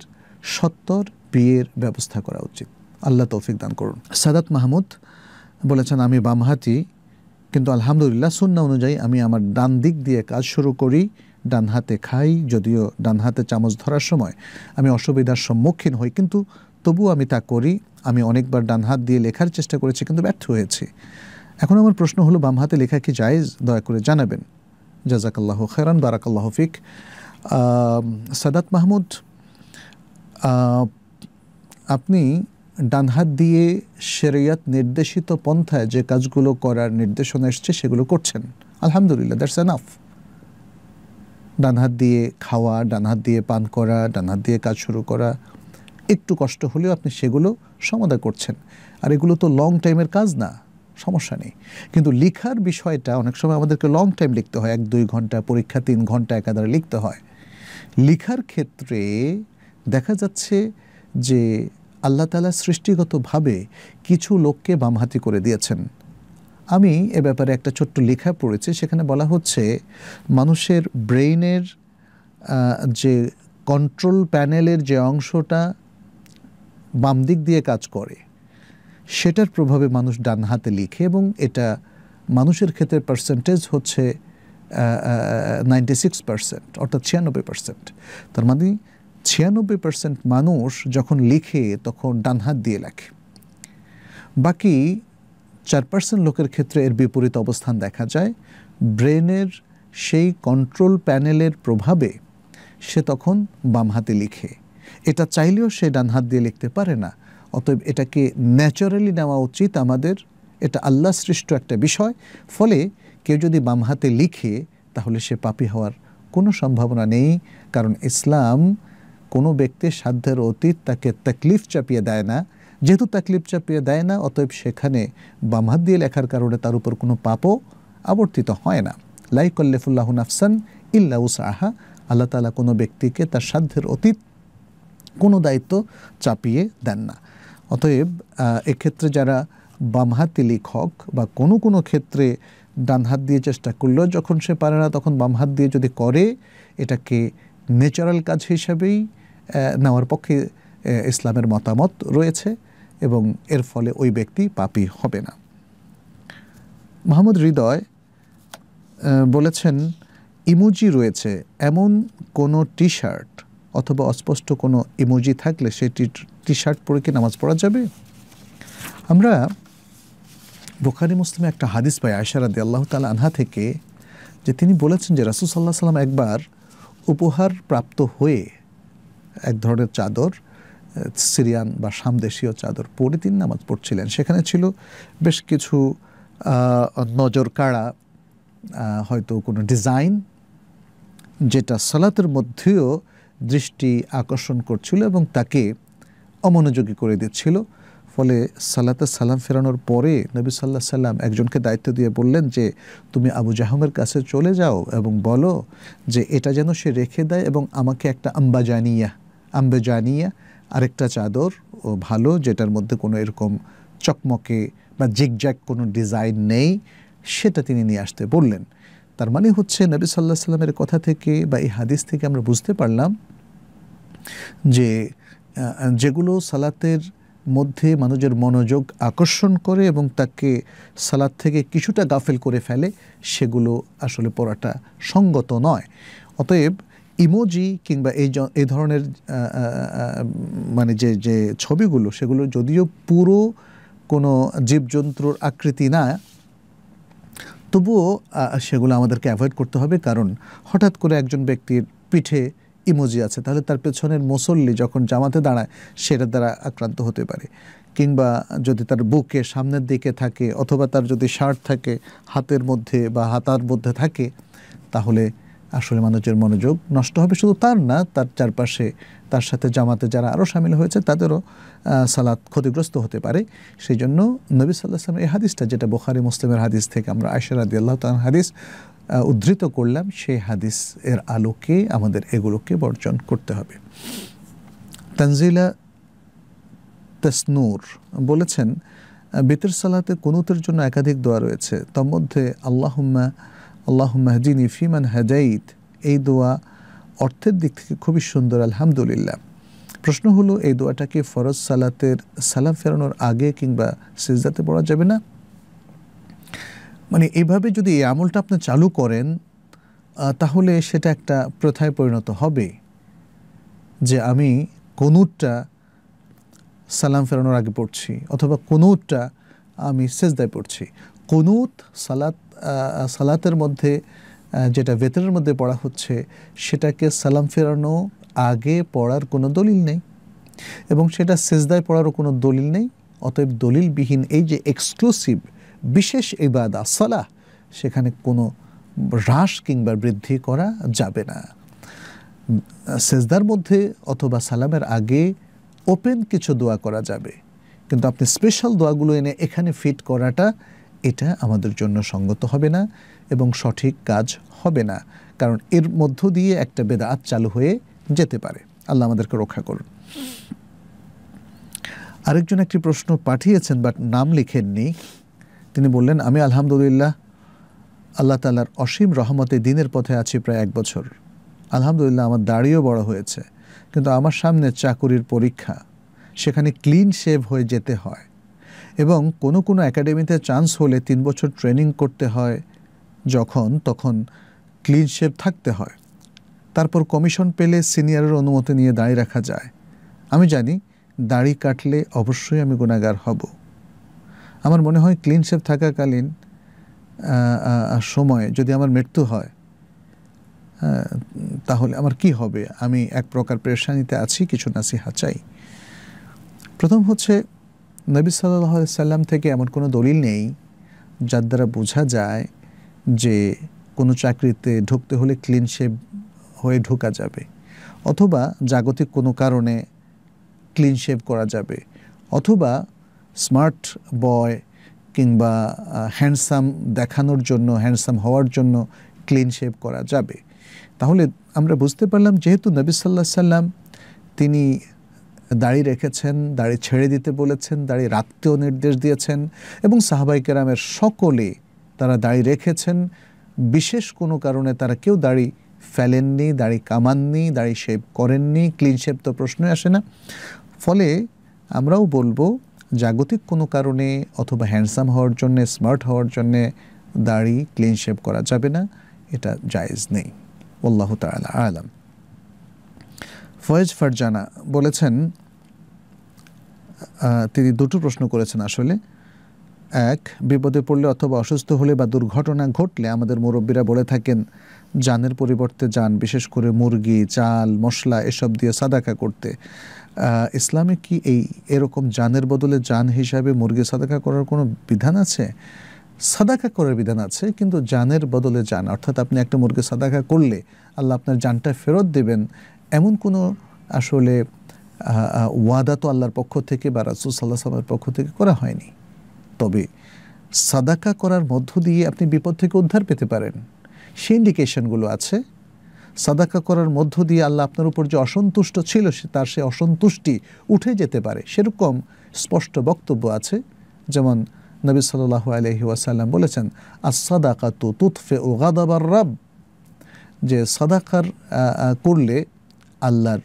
সত্তর বিয়ের ব্যবস্থা করা উচিত আল্লাহ তৌফিক দান করুন সাদাত মাহমুদ বলেছেন আমি বামহাতি কিন্তু আলহামদুলিল্লাহ সুন্না অনুযায়ী আমি আমার ডান দিক দিয়ে কাজ শুরু করি ডান হাতে খাই যদিও ডান হাতে চামচ ধরার সময় আমি অসুবিধার সম্মুখীন হই কিন্তু তবুও আমি তা করি আমি অনেকবার ডান হাত দিয়ে লেখার চেষ্টা করেছি কিন্তু ব্যর্থ হয়েছি এখন আমার প্রশ্ন হলো বাম হাতে লেখা কি জায়জ দয়া করে জানাবেন জাজাকাল্লাহ খেরান বারাকাল্লাহ ফিক সাদাত মাহমুদ আপনি ডান হাত দিয়ে শেরিয়াত নির্দেশিত পন্থায় যে কাজগুলো করার নির্দেশনা এসছে সেগুলো করছেন আলহামদুলিল্লাহ দ্যাটস এনাফ ডান হাত দিয়ে খাওয়া ডান হাত দিয়ে পান করা ডান হাত দিয়ে কাজ শুরু করা একটু কষ্ট হলেও আপনি সেগুলো সমাধা করছেন আর এগুলো তো লং টাইমের কাজ না সমস্যা নেই কিন্তু লিখার বিষয়টা অনেক সময় আমাদেরকে লং টাইম লিখতে হয় এক দুই ঘন্টা পরীক্ষা তিন ঘন্টা একাধারে লিখতে হয় লিখার ক্ষেত্রে দেখা যাচ্ছে যে আল্লাহ তালা সৃষ্টিগতভাবে কিছু লোককে বামহাতি করে দিয়েছেন আমি এ ব্যাপারে একটা ছোট্ট লেখা পড়েছি সেখানে বলা হচ্ছে মানুষের ব্রেইনের যে কন্ট্রোল প্যানেলের যে অংশটা বাম দিক দিয়ে কাজ করে সেটার প্রভাবে মানুষ ডান হাতে লিখে এবং এটা মানুষের ক্ষেত্রে পার্সেন্টেজ হচ্ছে নাইনটি সিক্স পার্সেন্ট অর্থাৎ ছিয়ানব্বই পার্সেন্ট তার মানে ছিয়ানব্বই পার্সেন্ট মানুষ যখন লিখে তখন ডান হাত দিয়ে লেখে বাকি চার পার্সেন্ট লোকের ক্ষেত্রে এর বিপরীত অবস্থান দেখা যায় ব্রেনের সেই কন্ট্রোল প্যানেলের প্রভাবে সে তখন বাম হাতে লিখে এটা চাইলেও সে ডান হাত দিয়ে লিখতে পারে না অতএব এটাকে ন্যাচারালি নেওয়া উচিত আমাদের এটা আল্লাহ সৃষ্ট একটা বিষয় ফলে কেউ যদি বাম হাতে লিখে তাহলে সে পাপি হওয়ার কোনো সম্ভাবনা নেই কারণ ইসলাম কোনো ব্যক্তির সাধ্যের অতীত তাকে তাকলিফ চাপিয়ে দেয় না যেহেতু তাকলিফ চাপিয়ে দেয় না অতএব সেখানে বাম হাত দিয়ে লেখার কারণে তার উপর কোনো পাপও আবর্তিত হয় না লাইকল্লেফুল্লাহ নাফসান ইল্লাউস আহা আল্লাহ তালা কোনো ব্যক্তিকে তার সাধ্যের অতীত কোনো দায়িত্ব চাপিয়ে দেন না অতএব এক্ষেত্রে যারা বামহাতি লেখক বা কোনো কোনো ক্ষেত্রে ডান হাত দিয়ে চেষ্টা করলেও যখন সে পারে না তখন বাম হাত দিয়ে যদি করে এটাকে ন্যাচারাল কাজ হিসাবেই নেওয়ার পক্ষে ইসলামের মতামত রয়েছে এবং এর ফলে ওই ব্যক্তি পাপি হবে না মোহাম্মদ হৃদয় বলেছেন ইমুজি রয়েছে এমন কোনো টি শার্ট অথবা অস্পষ্ট কোনো ইমোজি থাকলে সেটি টি শার্ট পরে কি নামাজ পড়া যাবে আমরা বোখারি মুসলিমে একটা হাদিস পাই আয়সারাদি আল্লাহ তালা আনহা থেকে যে তিনি বলেছেন যে রাসুল সাল্লাহ সাল্লাম একবার উপহার প্রাপ্ত হয়ে এক ধরনের চাদর সিরিয়ান বা সামদেশীয় চাদর পরে তিনি নামাজ পড়ছিলেন সেখানে ছিল বেশ কিছু নজর কাড়া হয়তো কোনো ডিজাইন যেটা সালাতের মধ্যেও দৃষ্টি আকর্ষণ করছিল এবং তাকে অমনোযোগী করে দিচ্ছিল ফলে সাল্লাতে সালাম ফেরানোর পরে নবী সাল্লাহ সাল্লাম একজনকে দায়িত্ব দিয়ে বললেন যে তুমি আবু জাহমের কাছে চলে যাও এবং বলো যে এটা যেন সে রেখে দেয় এবং আমাকে একটা আম্বা জানিয়া আম্বে জানিয়া আরেকটা চাদর ও ভালো যেটার মধ্যে কোনো এরকম চকমকে বা জিগজ্যাক কোনো ডিজাইন নেই সেটা তিনি নিয়ে আসতে বললেন তার মানে হচ্ছে নবী সাল্লাহ সাল্লামের কথা থেকে বা এই হাদিস থেকে আমরা বুঝতে পারলাম যে যেগুলো সালাতের মধ্যে মানুষের মনোযোগ আকর্ষণ করে এবং তাকে সালাদ থেকে কিছুটা গাফেল করে ফেলে সেগুলো আসলে পড়াটা সঙ্গত নয় অতএব ইমোজি কিংবা এই এই ধরনের মানে যে যে ছবিগুলো সেগুলো যদিও পুরো কোনো জীবজন্তুর আকৃতি না তবুও সেগুলো আমাদেরকে অ্যাভয়েড করতে হবে কারণ হঠাৎ করে একজন ব্যক্তির পিঠে ইমোজি আছে তাহলে তার পেছনের মুসল্লি যখন জামাতে দাঁড়ায় সেটা দ্বারা আক্রান্ত হতে পারে কিংবা যদি তার বুকে সামনের দিকে থাকে অথবা তার যদি শার্ট থাকে হাতের মধ্যে বা হাতার মধ্যে থাকে তাহলে আসলে মানুষের মনোযোগ নষ্ট হবে শুধু তার না তার চারপাশে তার সাথে জামাতে যারা আরও সামিল হয়েছে তাদেরও সালাত ক্ষতিগ্রস্ত হতে পারে সেই জন্য নবী সাল্লাহ সালামের এই হাদিসটা যেটা বোখারি মুসলিমের হাদিস থেকে আমরা আয়সার আদি আল্লাহ হাদিস উদ্ধৃত করলাম সেই হাদিস এর আলোকে আমাদের এগুলোকে বর্জন করতে হবে তানজিলা তসনুর বলেছেন বেতের সালাতে কুনুতের জন্য একাধিক দোয়া রয়েছে তার মধ্যে আল্লাহম্মা আল্লাহ মাহদিন ইফিমান হাজাইদ এই দোয়া অর্থের দিক থেকে খুবই সুন্দর আলহামদুলিল্লাহ প্রশ্ন হলো এই দোয়াটাকে ফরজ সালাতের সালাম ফেরানোর আগে কিংবা সিজাতে পড়া যাবে না মানে এভাবে যদি এই আমলটা আপনি চালু করেন তাহলে সেটা একটা প্রথায় পরিণত হবে যে আমি কোনুটটা সালাম ফেরানোর আগে পড়ছি অথবা কোনুটটা আমি সেজদায় পড়ছি কোনুত সালাত সালাতের মধ্যে যেটা ভেতরের মধ্যে পড়া হচ্ছে সেটাকে সালাম ফেরানো আগে পড়ার কোনো দলিল নেই এবং সেটা সেজদায় পড়ারও কোনো দলিল নেই অতএব দলিলবিহীন এই যে এক্সক্লুসিভ বিশেষ ইবাদা সলাহ সেখানে কোনো হ্রাস কিংবা বৃদ্ধি করা যাবে না সেজদার মধ্যে অথবা সালামের আগে ওপেন কিছু দোয়া করা যাবে কিন্তু আপনি স্পেশাল দোয়াগুলো এনে এখানে ফিট করাটা এটা আমাদের জন্য সঙ্গত হবে না এবং সঠিক কাজ হবে না কারণ এর মধ্য দিয়ে একটা বেদাত চালু হয়ে যেতে পারে আল্লাহ আমাদেরকে রক্ষা করুন আরেকজন একটি প্রশ্ন পাঠিয়েছেন বাট নাম লিখেননি তিনি বললেন আমি আলহামদুলিল্লাহ আল্লাহ তালার অসীম রহমতে দিনের পথে আছি প্রায় এক বছর আলহামদুলিল্লাহ আমার দাড়িও বড় হয়েছে কিন্তু আমার সামনে চাকুরির পরীক্ষা সেখানে ক্লিন শেভ হয়ে যেতে হয় এবং কোনো কোনো একাডেমিতে চান্স হলে তিন বছর ট্রেনিং করতে হয় যখন তখন ক্লিন শেভ থাকতে হয় তারপর কমিশন পেলে সিনিয়রের অনুমতি নিয়ে দাঁড়িয়ে রাখা যায় আমি জানি দাড়ি কাটলে অবশ্যই আমি গুণাগার হব আমার মনে হয় ক্লিন শেপ থাকাকালীন সময়ে যদি আমার মৃত্যু হয় হ্যাঁ তাহলে আমার কি হবে আমি এক প্রকার পেরেশানিতে আছি কিছু নাসিহা চাই প্রথম হচ্ছে নবী সাল্লাহ সাল্লাম থেকে এমন কোনো দলিল নেই যার দ্বারা বোঝা যায় যে কোনো চাকরিতে ঢুকতে হলে ক্লিন শেপ হয়ে ঢোকা যাবে অথবা জাগতিক কোনো কারণে ক্লিন শেভ করা যাবে অথবা স্মার্ট বয় কিংবা হ্যান্ডসাম দেখানোর জন্য হ্যান্ডসাম হওয়ার জন্য ক্লিন শেপ করা যাবে তাহলে আমরা বুঝতে পারলাম যেহেতু নবী সাল্লাহ সাল্লাম তিনি দাড়ি রেখেছেন দাড়ি ছেড়ে দিতে বলেছেন দাড়ি রাখতেও নির্দেশ দিয়েছেন এবং সাহাবাই কেরামের সকলে তারা দাড়ি রেখেছেন বিশেষ কোনো কারণে তারা কেউ দাড়ি ফেলেননি দাড়ি কামাননি দাড়ি শেভ করেননি ক্লিন শেপ তো প্রশ্নই আসে না ফলে আমরাও বলবো জাগতিক কোনো কারণে অথবা হ্যান্ডসাম হওয়ার জন্যে স্মার্ট হওয়ার জন্যে দাড়ি ক্লিন শেভ করা যাবে না এটা জায়েজ নেই আল্লাহ তালা আলাম ফয়েজ ফারজানা বলেছেন তিনি দুটো প্রশ্ন করেছেন আসলে এক বিপদে পড়লে অথবা অসুস্থ হলে বা দুর্ঘটনা ঘটলে আমাদের মুরব্বীরা বলে থাকেন জানের পরিবর্তে যান বিশেষ করে মুরগি চাল মশলা এসব দিয়ে সাদাকা করতে ইসলামে কি এই এরকম জানের বদলে যান হিসাবে মুরগি সাদাকা করার কোনো বিধান আছে সাদাকা করার বিধান আছে কিন্তু জানের বদলে যান অর্থাৎ আপনি একটা মুরগি সাদাকা করলে আল্লাহ আপনার জানটা ফেরত দেবেন এমন কোনো আসলে ওয়াদা তো আল্লাহর পক্ষ থেকে বা রাসুল সাল্লাহ সাল্লামের পক্ষ থেকে করা হয়নি তবে সাদাকা করার মধ্য দিয়ে আপনি বিপদ থেকে উদ্ধার পেতে পারেন সে ইন্ডিকেশনগুলো আছে সাদাকা করার মধ্য দিয়ে আল্লাহ আপনার উপর যে অসন্তুষ্ট ছিল সে তার সে অসন্তুষ্টি উঠে যেতে পারে সেরকম স্পষ্ট বক্তব্য আছে যেমন নবী সাল আলহি ওয়াসাল্লাম বলেছেন সাদাকা তু তুৎফে ও গাদাবার রাব যে সাদাকার করলে আল্লাহর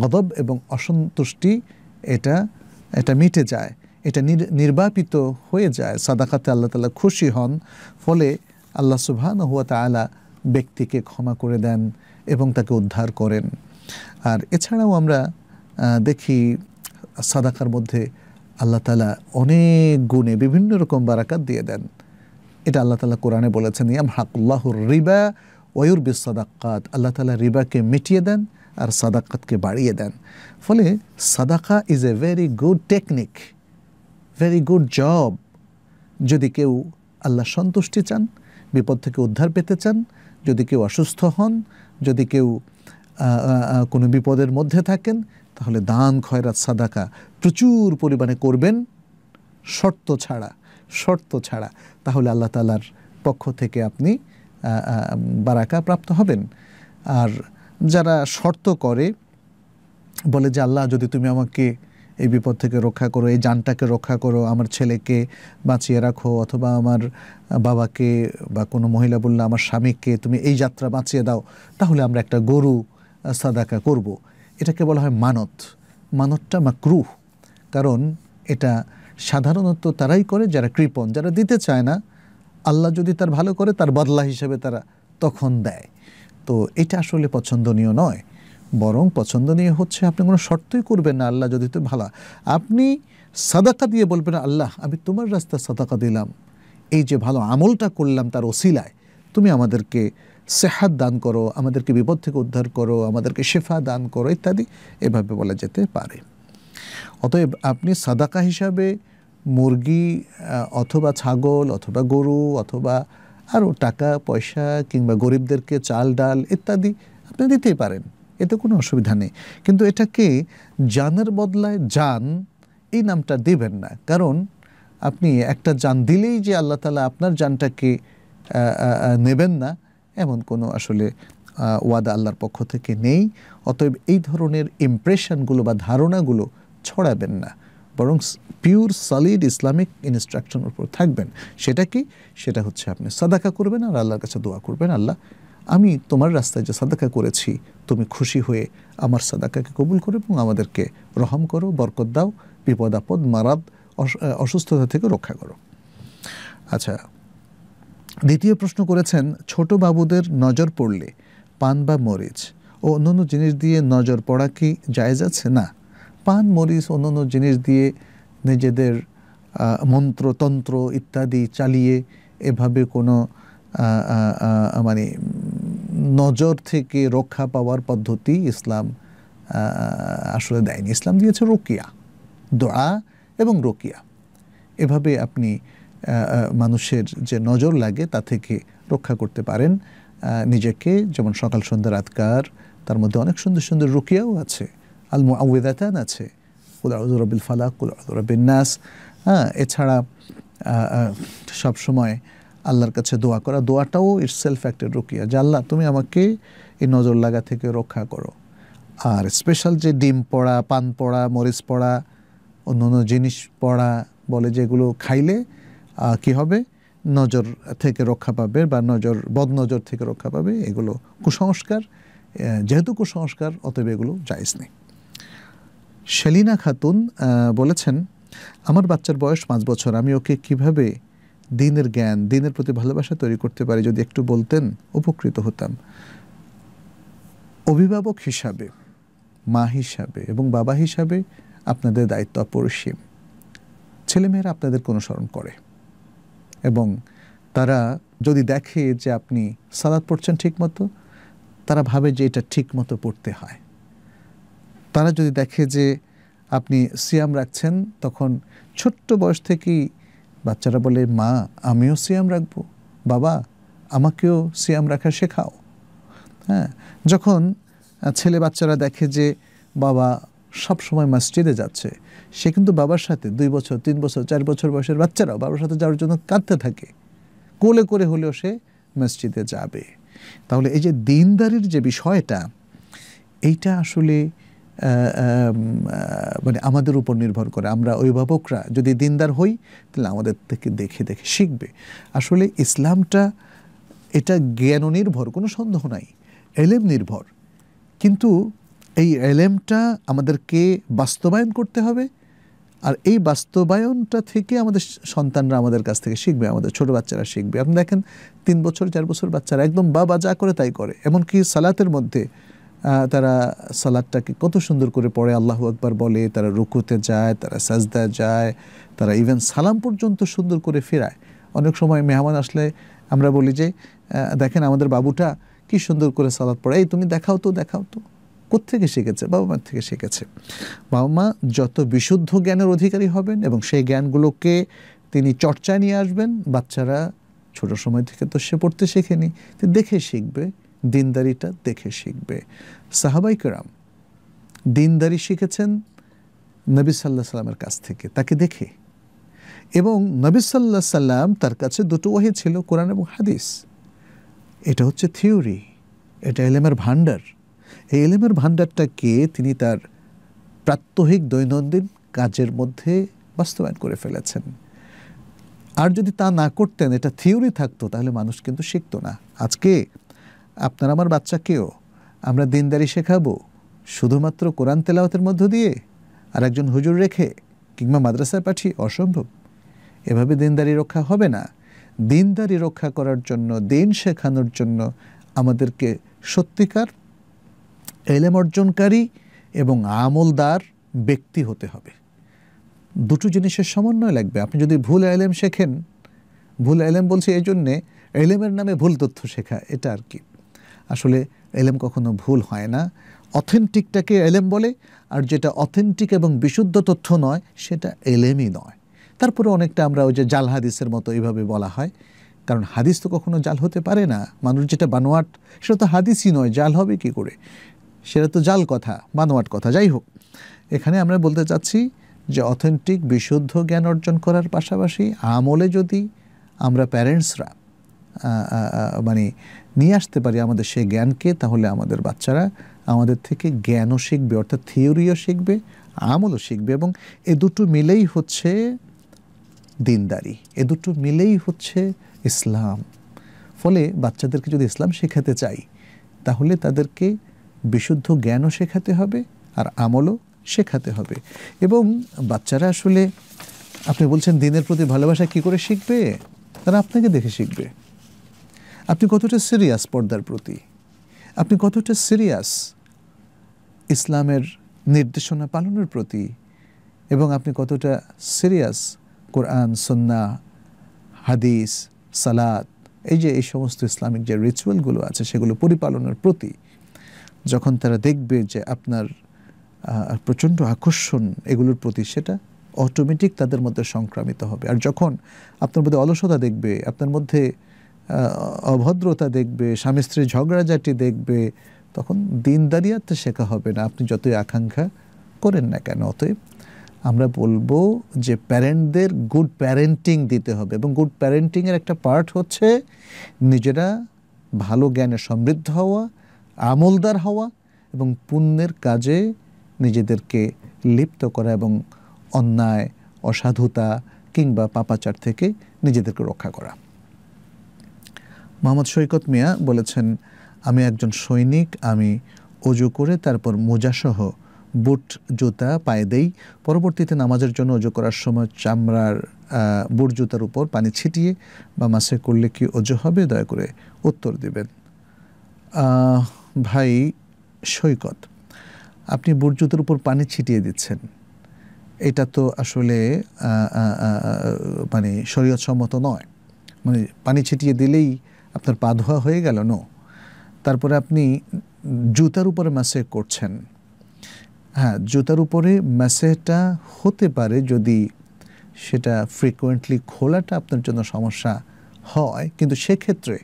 গদব এবং অসন্তুষ্টি এটা এটা মিটে যায় এটা নির্বাপিত হয়ে যায় সাদাকাতে আল্লাহ তালা খুশি হন ফলে আল্লাহ সুবহান হুয়া তালা ব্যক্তিকে ক্ষমা করে দেন এবং তাকে উদ্ধার করেন আর এছাড়াও আমরা দেখি সাদাকার মধ্যে আল্লাহ তালা অনেক গুণে বিভিন্ন রকম বারাকাত দিয়ে দেন এটা আল্লাহ তালা কোরআনে বলেছেন ইয়াম হাকুল্লাহুর রিবা ওয়ুর বি সাদাক্কাত আল্লাহ তালা রিবাকে মিটিয়ে দেন আর সাদাকাতকে বাড়িয়ে দেন ফলে সাদাকা is a very good technique very good job যদি কেউ আল্লাহ সন্তুষ্টি চান বিপদ থেকে উদ্ধার পেতে চান যদি কেউ অসুস্থ হন যদি কেউ কোনো বিপদের মধ্যে থাকেন তাহলে দান খয়রাত সাদাকা প্রচুর পরিমাণে করবেন শর্ত ছাড়া শর্ত ছাড়া তাহলে আল্লাহ তালার পক্ষ থেকে আপনি বারাকা প্রাপ্ত হবেন আর যারা শর্ত করে বলে যে আল্লাহ যদি তুমি আমাকে এই বিপদ থেকে রক্ষা করো এই যানটাকে রক্ষা করো আমার ছেলেকে বাঁচিয়ে রাখো অথবা আমার বাবাকে বা কোনো মহিলা বললে আমার স্বামীকে তুমি এই যাত্রা বাঁচিয়ে দাও তাহলে আমরা একটা গরু সাদাকা করব। এটাকে বলা হয় মানত মানতটা মাক্রুহ কারণ এটা সাধারণত তারাই করে যারা কৃপণ যারা দিতে চায় না আল্লাহ যদি তার ভালো করে তার বদলা হিসেবে তারা তখন দেয় তো এটা আসলে পছন্দনীয় নয় বরং পছন্দনীয় হচ্ছে আপনি কোনো শর্তই করবেন না আল্লাহ যদি তো ভালো আপনি সাদাকা দিয়ে বলবেন আল্লাহ আমি তোমার রাস্তা সাদাকা দিলাম এই যে ভালো আমলটা করলাম তার ওসিলায় তুমি আমাদেরকে সেহাত দান করো আমাদেরকে বিপদ থেকে উদ্ধার করো আমাদেরকে শেফা দান করো ইত্যাদি এভাবে বলা যেতে পারে অতএব আপনি সাদাকা হিসাবে মুরগি অথবা ছাগল অথবা গরু অথবা আরও টাকা পয়সা কিংবা গরিবদেরকে চাল ডাল ইত্যাদি আপনি দিতেই পারেন এতে কোনো অসুবিধা নেই কিন্তু এটাকে জানের বদলায় জান এই নামটা দেবেন না কারণ আপনি একটা জান দিলেই যে আল্লাহ তালা আপনার জানটাকে নেবেন না এমন কোনো আসলে ওয়াদা আল্লাহর পক্ষ থেকে নেই অতএব এই ধরনের ইমপ্রেশনগুলো বা ধারণাগুলো ছড়াবেন না বরং পিওর সলিড ইসলামিক ইনস্ট্রাকশন উপর থাকবেন সেটা কি সেটা হচ্ছে আপনি সাদাকা করবেন আর আল্লাহর কাছে দোয়া করবেন আল্লাহ আমি তোমার রাস্তায় যে সাদাকা করেছি তুমি খুশি হয়ে আমার সাদাকাকে কবুল করো এবং আমাদেরকে রহম করো বরকত দাও বিপদ আপদ মারাদ অসুস্থতা থেকে রক্ষা করো আচ্ছা দ্বিতীয় প্রশ্ন করেছেন ছোট বাবুদের নজর পড়লে পান বা মরিচ ও অন্যান্য জিনিস দিয়ে নজর পড়া কি জায়জ আছে না পান মরিচ অন্যান্য জিনিস দিয়ে নিজেদের মন্ত্রতন্ত্র ইত্যাদি চালিয়ে এভাবে কোনো মানে নজর থেকে রক্ষা পাওয়ার পদ্ধতি ইসলাম আসলে দেয়নি ইসলাম দিয়েছে রোকিয়া দোয়া এবং রোকিয়া এভাবে আপনি মানুষের যে নজর লাগে তা থেকে রক্ষা করতে পারেন নিজেকে যেমন সকাল সন্ধ্যা রাতকার তার মধ্যে অনেক সুন্দর সুন্দর রুকিয়াও আছে আল মুআদাতান আছে কুলাউদ্দুরবিল ফালাক কুলাউদ্দুরবিন নাস হ্যাঁ এছাড়া সবসময় আল্লাহর কাছে দোয়া করা দোয়াটাও ইটস সেলফ অ্যাক্টেড রুকিয়া যে আল্লাহ তুমি আমাকে এই নজর লাগা থেকে রক্ষা করো আর স্পেশাল যে ডিম পড়া পান পড়া মরিচ পড়া অন্য অন্য জিনিস পড়া বলে যেগুলো খাইলে কি হবে নজর থেকে রক্ষা পাবে বা নজর বদনজর থেকে রক্ষা পাবে এগুলো কুসংস্কার যেহেতু কুসংস্কার অতএব এগুলো জায়জ নেই শেলিনা খাতুন বলেছেন আমার বাচ্চার বয়স পাঁচ বছর আমি ওকে কিভাবে দিনের জ্ঞান দিনের প্রতি ভালোবাসা তৈরি করতে পারি যদি একটু বলতেন উপকৃত হতাম অভিভাবক হিসাবে মা হিসাবে এবং বাবা হিসাবে আপনাদের দায়িত্ব অপরিসীম ছেলেমেয়েরা আপনাদের অনুসরণ করে এবং তারা যদি দেখে যে আপনি সালাদ পড়ছেন ঠিকমতো তারা ভাবে যে এটা ঠিকমতো পড়তে হয় তারা যদি দেখে যে আপনি সিয়াম রাখছেন তখন ছোট্ট বয়স থেকেই বাচ্চারা বলে মা আমিও সিয়াম রাখবো বাবা আমাকেও সিয়াম রাখা শেখাও হ্যাঁ যখন ছেলে বাচ্চারা দেখে যে বাবা সব সময় মসজিদে যাচ্ছে সে কিন্তু বাবার সাথে দুই বছর তিন বছর চার বছর বয়সের বাচ্চারাও বাবার সাথে যাওয়ার জন্য কাঁদতে থাকে কোলে করে হলেও সে মসজিদে যাবে তাহলে এই যে দিনদারির যে বিষয়টা এইটা আসলে মানে আমাদের উপর নির্ভর করে আমরা অভিভাবকরা যদি দিনদার হই তাহলে আমাদের থেকে দেখে দেখে শিখবে আসলে ইসলামটা এটা জ্ঞান নির্ভর কোনো সন্দেহ নাই এলেম নির্ভর কিন্তু এই এলেমটা আমাদেরকে বাস্তবায়ন করতে হবে আর এই বাস্তবায়নটা থেকে আমাদের সন্তানরা আমাদের কাছ থেকে শিখবে আমাদের ছোট বাচ্চারা শিখবে আপনি দেখেন তিন বছর চার বছর বাচ্চারা একদম বাবা যা করে তাই করে এমনকি সালাতের মধ্যে তারা সালাদটাকে কত সুন্দর করে পড়ে আল্লাহু আকবার বলে তারা রুকুতে যায় তারা সাজদা যায় তারা ইভেন সালাম পর্যন্ত সুন্দর করে ফেরায় অনেক সময় মেহমান আসলে আমরা বলি যে দেখেন আমাদের বাবুটা কি সুন্দর করে সালাদ পড়ে এই তুমি দেখাও তো দেখাও তো কোথেকে শিখেছে বাবা মার থেকে শিখেছে বাবা মা যত বিশুদ্ধ জ্ঞানের অধিকারী হবেন এবং সেই জ্ঞানগুলোকে তিনি চর্চায় নিয়ে আসবেন বাচ্চারা ছোট সময় থেকে তো সে পড়তে শেখেনি দেখে শিখবে দিনদারিটা দেখে শিখবে সাহাবাই কেরাম দিনদারি শিখেছেন নবী সাল্লাহ সাল্লামের কাছ থেকে তাকে দেখে এবং নবী সাল্লাহ সাল্লাম তার কাছে দুটো ওহে ছিল কোরআন এবং হাদিস এটা হচ্ছে থিওরি এটা এলেমের ভান্ডার এই এলেমের ভান্ডারটাকে তিনি তার প্রাত্যহিক দৈনন্দিন কাজের মধ্যে বাস্তবায়ন করে ফেলেছেন আর যদি তা না করতেন এটা থিওরি থাকতো তাহলে মানুষ কিন্তু শিখতো না আজকে আপনার আমার বাচ্চাকেও আমরা দিনদারি শেখাবো শুধুমাত্র কোরআন তেলাওয়াতের মধ্য দিয়ে আর একজন হুজুর রেখে কিংবা মাদ্রাসায় পাঠিয়ে অসম্ভব এভাবে দিনদারি রক্ষা হবে না দিনদারি রক্ষা করার জন্য দিন শেখানোর জন্য আমাদেরকে সত্যিকার এলেম অর্জনকারী এবং আমলদার ব্যক্তি হতে হবে দুটো জিনিসের সমন্বয় লাগবে আপনি যদি ভুল এলেম শেখেন ভুল এলেম বলছি এই জন্যে এলেমের নামে ভুল তথ্য শেখা এটা আর কি আসলে এলেম কখনো ভুল হয় না অথেন্টিকটাকে এলেম বলে আর যেটা অথেন্টিক এবং বিশুদ্ধ তথ্য নয় সেটা এলেমই নয় তারপরে অনেকটা আমরা ওই যে জাল হাদিসের মতো এইভাবে বলা হয় কারণ হাদিস তো কখনো জাল হতে পারে না মানুষ যেটা বানোয়াট সেটা তো হাদিসই নয় জাল হবে কি করে সেটা তো জাল কথা বানোয়াট কথা যাই হোক এখানে আমরা বলতে চাচ্ছি যে অথেন্টিক বিশুদ্ধ জ্ঞান অর্জন করার পাশাপাশি আমলে যদি আমরা প্যারেন্টসরা মানে নিয়ে আসতে পারি আমাদের সেই জ্ঞানকে তাহলে আমাদের বাচ্চারা আমাদের থেকে জ্ঞানও শিখবে অর্থাৎ থিওরিও শিখবে আমলও শিখবে এবং এ দুটো মিলেই হচ্ছে দিনদারি এ দুটো মিলেই হচ্ছে ইসলাম ফলে বাচ্চাদেরকে যদি ইসলাম শেখাতে চাই তাহলে তাদেরকে বিশুদ্ধ জ্ঞানও শেখাতে হবে আর আমলও শেখাতে হবে এবং বাচ্চারা আসলে আপনি বলছেন দিনের প্রতি ভালোবাসা কি করে শিখবে তারা আপনাকে দেখে শিখবে আপনি কতটা সিরিয়াস পর্দার প্রতি আপনি কতটা সিরিয়াস ইসলামের নির্দেশনা পালনের প্রতি এবং আপনি কতটা সিরিয়াস কোরআন সন্না হাদিস সালাত এই যে এই সমস্ত ইসলামিক যে রিচুয়ালগুলো আছে সেগুলো পরিপালনের প্রতি যখন তারা দেখবে যে আপনার প্রচণ্ড আকর্ষণ এগুলোর প্রতি সেটা অটোমেটিক তাদের মধ্যে সংক্রামিত হবে আর যখন আপনার মধ্যে অলসতা দেখবে আপনার মধ্যে অভদ্রতা দেখবে স্বামী স্ত্রীর ঝগড়াঝাটি দেখবে তখন তো শেখা হবে না আপনি যতই আকাঙ্ক্ষা করেন না কেন অতএব আমরা বলবো যে প্যারেন্টদের গুড প্যারেন্টিং দিতে হবে এবং গুড প্যারেন্টিংয়ের একটা পার্ট হচ্ছে নিজেরা ভালো জ্ঞানে সমৃদ্ধ হওয়া আমলদার হওয়া এবং পুণ্যের কাজে নিজেদেরকে লিপ্ত করা এবং অন্যায় অসাধুতা কিংবা পাপাচার থেকে নিজেদেরকে রক্ষা করা মোহাম্মদ সৈকত মিয়া বলেছেন আমি একজন সৈনিক আমি অজু করে তারপর মোজাসহ বুট জুতা পায়ে দেই পরবর্তীতে নামাজের জন্য অজু করার সময় চামড়ার বুট জুতার উপর পানি ছিটিয়ে বা মাসে করলে কি অজু হবে দয়া করে উত্তর দিবেন ভাই সৈকত আপনি বুট জুতার উপর পানি ছিটিয়ে দিচ্ছেন এটা তো আসলে মানে শরীয়ত সম্মত নয় মানে পানি ছিটিয়ে দিলেই আপনার পা ধোয়া হয়ে গেল নো তারপরে আপনি জুতার উপরে ম্যাসেজ করছেন হ্যাঁ জুতার উপরে ম্যাসেজটা হতে পারে যদি সেটা ফ্রিকোয়েন্টলি খোলাটা আপনার জন্য সমস্যা হয় কিন্তু সেক্ষেত্রে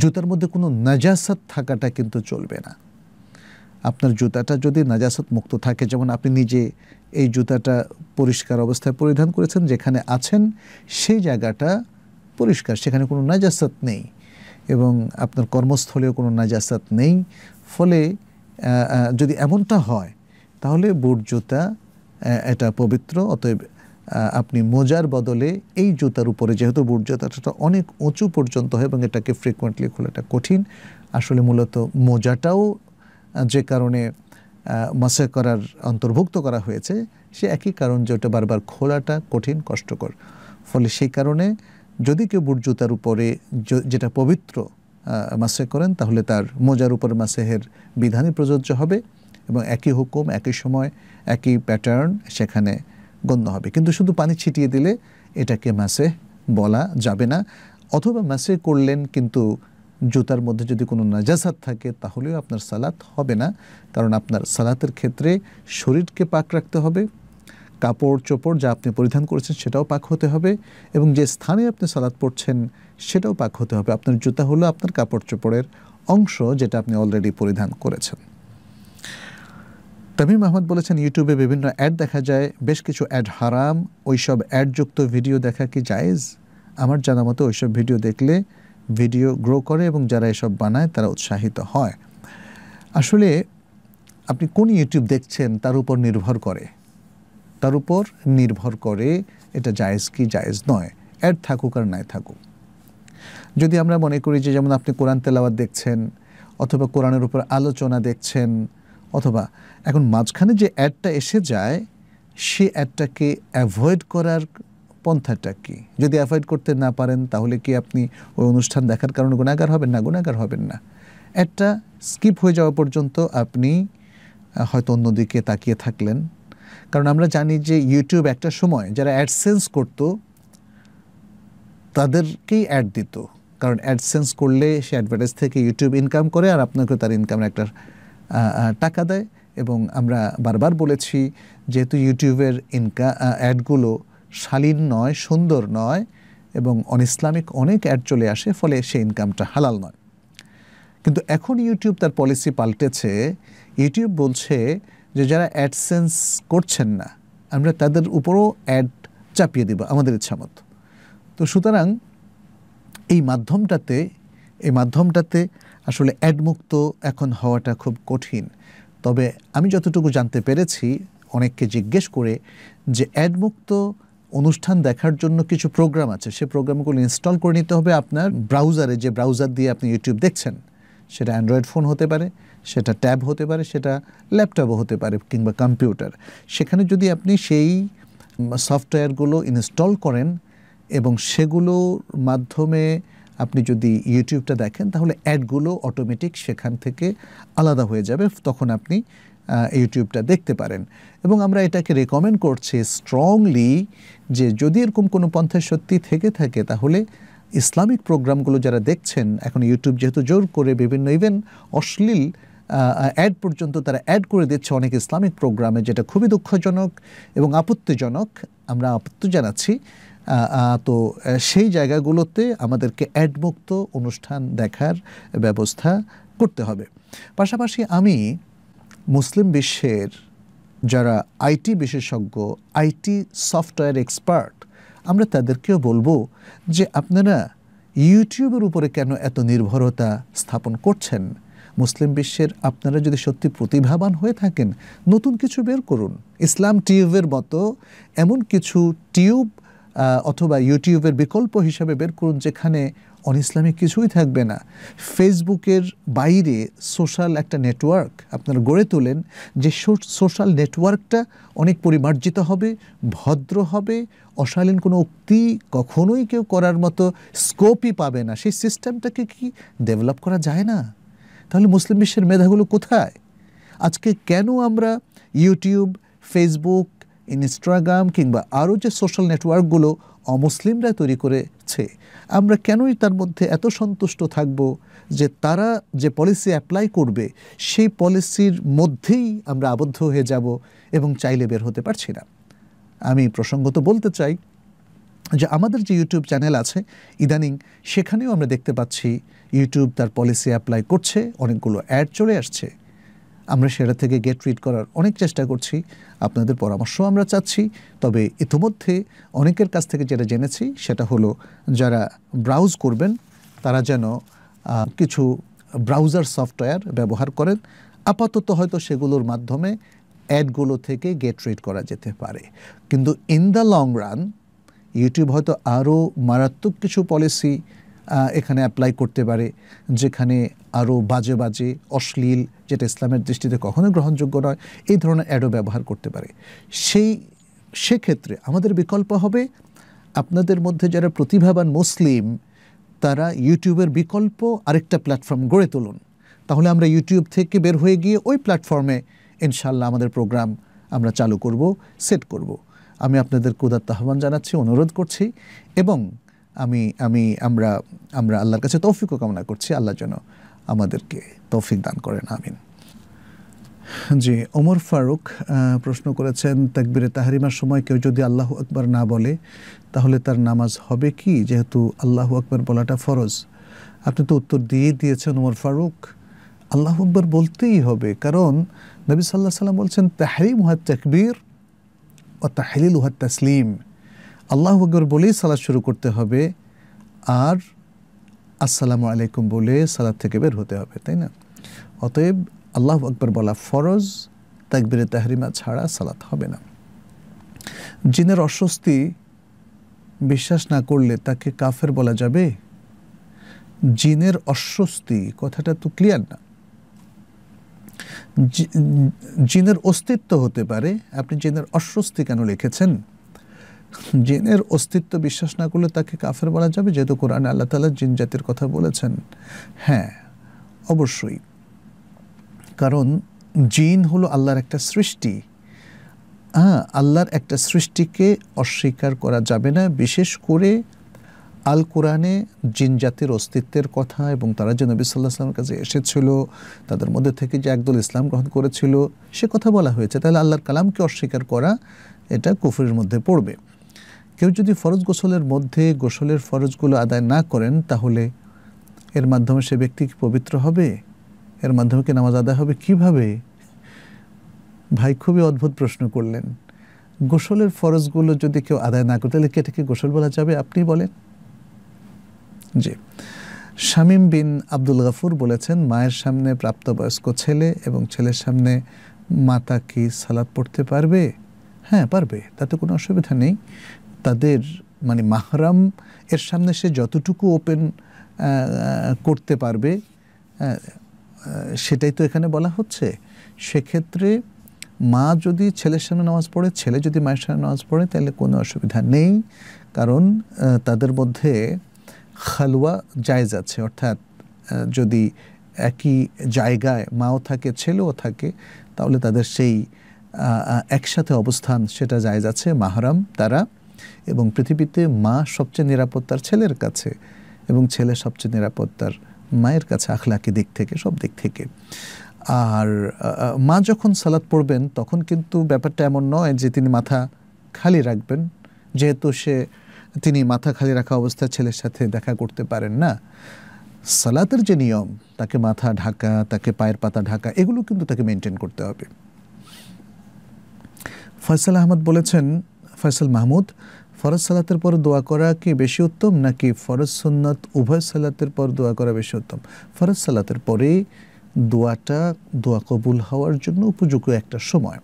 জুতার মধ্যে কোনো নাজাসাত থাকাটা কিন্তু চলবে না আপনার জুতাটা যদি নাজাসাত মুক্ত থাকে যেমন আপনি নিজে এই জুতাটা পরিষ্কার অবস্থায় পরিধান করেছেন যেখানে আছেন সেই জায়গাটা পরিষ্কার সেখানে কোনো নাজাসত নেই এবং আপনার কর্মস্থলেও কোনো নাজাসাত নেই ফলে যদি এমনটা হয় তাহলে বুট জুতা এটা পবিত্র অতএব আপনি মোজার বদলে এই জুতার উপরে যেহেতু বুট জুতাটা অনেক উঁচু পর্যন্ত হয় এবং এটাকে ফ্রিকুয়েন্টলি খোলাটা কঠিন আসলে মূলত মোজাটাও যে কারণে মাসে করার অন্তর্ভুক্ত করা হয়েছে সে একই কারণ যে ওটা বারবার খোলাটা কঠিন কষ্টকর ফলে সেই কারণে যদি কেউ বুর্জুতার উপরে যেটা পবিত্র মাসে করেন তাহলে তার মোজার উপরে মাসেহের বিধানই প্রযোজ্য হবে এবং একই হুকুম একই সময় একই প্যাটার্ন সেখানে গণ্য হবে কিন্তু শুধু পানি ছিটিয়ে দিলে এটাকে মাসে বলা যাবে না অথবা মাসে করলেন কিন্তু জুতার মধ্যে যদি কোনো নাজাসাত থাকে তাহলেও আপনার সালাত হবে না কারণ আপনার সালাতের ক্ষেত্রে শরীরকে পাক রাখতে হবে কাপড় চোপড় যা আপনি পরিধান করেছেন সেটাও পাক হতে হবে এবং যে স্থানে আপনি সালাদ পড়ছেন সেটাও পাক হতে হবে আপনার জুতা হলো আপনার কাপড় চোপড়ের অংশ যেটা আপনি অলরেডি পরিধান করেছেন তামিম আহমদ বলেছেন ইউটিউবে বিভিন্ন অ্যাড দেখা যায় বেশ কিছু অ্যাড হারাম ওইসব অ্যাডযুক্ত ভিডিও দেখা কি জায়েজ আমার জানা মতো ওইসব ভিডিও দেখলে ভিডিও গ্রো করে এবং যারা এসব বানায় তারা উৎসাহিত হয় আসলে আপনি কোন ইউটিউব দেখছেন তার উপর নির্ভর করে তার উপর নির্ভর করে এটা জায়েজ কি জায়েজ নয় অ্যাড থাকুক আর নাই থাকুক যদি আমরা মনে করি যে যেমন আপনি কোরআন তেলাওয়াত দেখছেন অথবা কোরআনের উপর আলোচনা দেখছেন অথবা এখন মাঝখানে যে অ্যাডটা এসে যায় সে অ্যাডটাকে অ্যাভয়েড করার পন্থাটা কি যদি অ্যাভয়েড করতে না পারেন তাহলে কি আপনি ওই অনুষ্ঠান দেখার কারণে গুণাগার হবেন না গুণাগার হবেন না অ্যাডটা স্কিপ হয়ে যাওয়া পর্যন্ত আপনি হয়তো অন্যদিকে তাকিয়ে থাকলেন কারণ আমরা জানি যে ইউটিউব একটা সময় যারা অ্যাডসেন্স করতো তাদেরকেই অ্যাড দিত কারণ অ্যাডসেন্স করলে সে অ্যাডভার্টাইজ থেকে ইউটিউব ইনকাম করে আর আপনাকে তার ইনকামের একটা টাকা দেয় এবং আমরা বারবার বলেছি যেহেতু ইউটিউবের ইনকা অ্যাডগুলো শালীন নয় সুন্দর নয় এবং অন ইসলামিক অনেক অ্যাড চলে আসে ফলে সে ইনকামটা হালাল নয় কিন্তু এখন ইউটিউব তার পলিসি পাল্টেছে ইউটিউব বলছে যে যারা অ্যাডসেন্স করছেন না আমরা তাদের উপরও অ্যাড চাপিয়ে দেব আমাদের ইচ্ছা মতো তো সুতরাং এই মাধ্যমটাতে এই মাধ্যমটাতে আসলে অ্যাডমুক্ত এখন হওয়াটা খুব কঠিন তবে আমি যতটুকু জানতে পেরেছি অনেককে জিজ্ঞেস করে যে অ্যাডমুক্ত অনুষ্ঠান দেখার জন্য কিছু প্রোগ্রাম আছে সে প্রোগ্রামগুলো ইনস্টল করে নিতে হবে আপনার ব্রাউজারে যে ব্রাউজার দিয়ে আপনি ইউটিউব দেখছেন সেটা অ্যান্ড্রয়েড ফোন হতে পারে সেটা ট্যাব হতে পারে সেটা ল্যাপটপও হতে পারে কিংবা কম্পিউটার সেখানে যদি আপনি সেই সফটওয়্যারগুলো ইনস্টল করেন এবং সেগুলোর মাধ্যমে আপনি যদি ইউটিউবটা দেখেন তাহলে অ্যাডগুলো অটোমেটিক সেখান থেকে আলাদা হয়ে যাবে তখন আপনি ইউটিউবটা দেখতে পারেন এবং আমরা এটাকে রেকমেন্ড করছি স্ট্রংলি যে যদি এরকম কোনো পন্থা সত্যি থেকে থাকে তাহলে ইসলামিক প্রোগ্রামগুলো যারা দেখছেন এখন ইউটিউব যেহেতু জোর করে বিভিন্ন ইভেন অশ্লীল অ্যাড পর্যন্ত তারা অ্যাড করে দিচ্ছে অনেক ইসলামিক প্রোগ্রামে যেটা খুবই দুঃখজনক এবং আপত্তিজনক আমরা আপত্তি জানাচ্ছি তো সেই জায়গাগুলোতে আমাদেরকে অ্যাডমুক্ত অনুষ্ঠান দেখার ব্যবস্থা করতে হবে পাশাপাশি আমি মুসলিম বিশ্বের যারা আইটি বিশেষজ্ঞ আইটি সফটওয়্যার এক্সপার্ট আমরা তাদেরকেও বলবো যে আপনারা ইউটিউবের উপরে কেন এত নির্ভরতা স্থাপন করছেন মুসলিম বিশ্বের আপনারা যদি সত্যি প্রতিভাবান হয়ে থাকেন নতুন কিছু বের করুন ইসলাম টিউবের মতো এমন কিছু টিউব অথবা ইউটিউবের বিকল্প হিসাবে বের করুন যেখানে অন ইসলামিক কিছুই থাকবে না ফেসবুকের বাইরে সোশ্যাল একটা নেটওয়ার্ক আপনারা গড়ে তোলেন যে সোশ্যাল নেটওয়ার্কটা অনেক পরিমার্জিত হবে ভদ্র হবে অশালীন কোনো উক্তি কখনোই কেউ করার মতো স্কোপই পাবে না সেই সিস্টেমটাকে কি ডেভেলপ করা যায় না তাহলে মুসলিম বিশ্বের মেধাগুলো কোথায় আজকে কেন আমরা ইউটিউব ফেসবুক ইনস্টাগ্রাম কিংবা আরও যে সোশ্যাল নেটওয়ার্কগুলো অমুসলিমরা তৈরি করেছে আমরা কেনই তার মধ্যে এত সন্তুষ্ট থাকব যে তারা যে পলিসি অ্যাপ্লাই করবে সেই পলিসির মধ্যেই আমরা আবদ্ধ হয়ে যাব এবং চাইলে বের হতে পারছি না আমি প্রসঙ্গত বলতে চাই যে আমাদের যে ইউটিউব চ্যানেল আছে ইদানিং সেখানেও আমরা দেখতে পাচ্ছি ইউটিউব তার পলিসি অ্যাপ্লাই করছে অনেকগুলো অ্যাড চলে আসছে আমরা সেটা থেকে গেট রিড করার অনেক চেষ্টা করছি আপনাদের পরামর্শ আমরা চাচ্ছি তবে ইতিমধ্যে অনেকের কাছ থেকে যেটা জেনেছি সেটা হলো যারা ব্রাউজ করবেন তারা যেন কিছু ব্রাউজার সফটওয়্যার ব্যবহার করেন আপাতত হয়তো সেগুলোর মাধ্যমে অ্যাডগুলো থেকে গেট রিড করা যেতে পারে কিন্তু in the long run YouTube হয়তো আরও মারাত্মক কিছু পলিসি এখানে অ্যাপ্লাই করতে পারে যেখানে আরও বাজে বাজে অশ্লীল যেটা ইসলামের দৃষ্টিতে কখনো গ্রহণযোগ্য নয় এই ধরনের অ্যাডও ব্যবহার করতে পারে সেই সেক্ষেত্রে আমাদের বিকল্প হবে আপনাদের মধ্যে যারা প্রতিভাবান মুসলিম তারা ইউটিউবের বিকল্প আরেকটা প্ল্যাটফর্ম গড়ে তুলুন তাহলে আমরা ইউটিউব থেকে বের হয়ে গিয়ে ওই প্ল্যাটফর্মে ইনশাল্লাহ আমাদের প্রোগ্রাম আমরা চালু করব সেট করব আমি আপনাদের কুদার আহ্বান জানাচ্ছি অনুরোধ করছি এবং আমি আমি আমরা আমরা আল্লাহর কাছে তৌফিকও কামনা করছি আল্লাহ যেন আমাদেরকে তৌফিক দান করেন আমিন জি ওমর ফারুক প্রশ্ন করেছেন তাকবিরে তাহারিমার সময় কেউ যদি আল্লাহ আকবর না বলে তাহলে তার নামাজ হবে কি যেহেতু আল্লাহ আকবর বলাটা ফরজ আপনি তো উত্তর দিয়েই দিয়েছেন ওমর ফারুক আল্লাহ আকবর বলতেই হবে কারণ নবী সাল্লাহ সাল্লাম বলছেন তাহারিম হাত তাকবীর ও তাহলিল হাত তাসলিম আল্লাহ আকবর বলেই সালাদ শুরু করতে হবে আর আসসালামু আলাইকুম বলে সালাদ থেকে বের হতে হবে তাই না অতএব আল্লাহ আকবর বলা ফরজ তাকবিরে তাহরিমা ছাড়া সালাত হবে না জিনের অস্বস্তি বিশ্বাস না করলে তাকে কাফের বলা যাবে জিনের অস্বস্তি কথাটা তো ক্লিয়ার না জিনের অস্তিত্ব হতে পারে আপনি জিনের অস্বস্তি কেন লিখেছেন জিনের অস্তিত্ব বিশ্বাস না করলে তাকে কাফের বলা যাবে যেহেতু কোরআনে আল্লাহ তালা জিন জাতির কথা বলেছেন হ্যাঁ অবশ্যই কারণ জিন হলো আল্লাহর একটা সৃষ্টি হ্যাঁ আল্লাহর একটা সৃষ্টিকে অস্বীকার করা যাবে না বিশেষ করে আল কোরআনে জিন জাতির অস্তিত্বের কথা এবং তারা যে নবী সাল্লাহ আসলামের কাছে এসেছিল তাদের মধ্যে থেকে যে একদল ইসলাম গ্রহণ করেছিল সে কথা বলা হয়েছে তাহলে আল্লাহর কালামকে অস্বীকার করা এটা কুফুরের মধ্যে পড়বে কেউ যদি ফরজ গোসলের মধ্যে গোসলের ফরজগুলো আদায় না করেন তাহলে এর মাধ্যমে সে ব্যক্তি কি পবিত্র হবে এর মাধ্যমে কি নামাজ আদায় হবে কিভাবে ভাই খুবই অদ্ভুত প্রশ্ন করলেন গোসলের ফরজগুলো যদি কেউ আদায় না করে তাহলে এটাকে গোসল বলা যাবে আপনি বলেন জি শামিম বিন আব্দুল গাফুর বলেছেন মায়ের সামনে প্রাপ্তবয়স্ক ছেলে এবং ছেলের সামনে মাতা কি সালাদ পড়তে পারবে হ্যাঁ পারবে তাতে কোনো অসুবিধা নেই তাদের মানে মাহরাম এর সামনে সে যতটুকু ওপেন করতে পারবে সেটাই তো এখানে বলা হচ্ছে সেক্ষেত্রে মা যদি ছেলের সামনে নামাজ পড়ে ছেলে যদি মায়ের সামনে নামাজ পড়ে তাহলে কোনো অসুবিধা নেই কারণ তাদের মধ্যে খালুয়া জায়জ আছে অর্থাৎ যদি একই জায়গায় মাও থাকে ছেলেও থাকে তাহলে তাদের সেই একসাথে অবস্থান সেটা জায়জ আছে মাহরাম তারা এবং পৃথিবীতে মা সবচেয়ে নিরাপদ তার ছেলের কাছে এবং ছেলে সবচেয়ে নিরাপদ তার মায়ের কাছে আখলাকি দিক থেকে সব দিক থেকে আর মা যখন সালাদ পড়বেন তখন কিন্তু ব্যাপারটা এমন নয় যে তিনি মাথা খালি রাখবেন যেহেতু সে তিনি মাথা খালি রাখা অবস্থায় ছেলের সাথে দেখা করতে পারেন না সালাতের যে নিয়ম তাকে মাথা ঢাকা তাকে পায়ের পাতা ঢাকা এগুলো কিন্তু তাকে মেনটেন করতে হবে ফয়সাল আহমদ বলেছেন ফয়সাল মাহমুদ ফরজ সালাতের পর দোয়া করা কি বেশি উত্তম নাকি ফরজ সন্ন্যত উভয় সালাতের পর দোয়া করা বেশি উত্তম ফরজ সালাতের পরে দোয়াটা দোয়া কবুল হওয়ার জন্য উপযুক্ত একটা সময়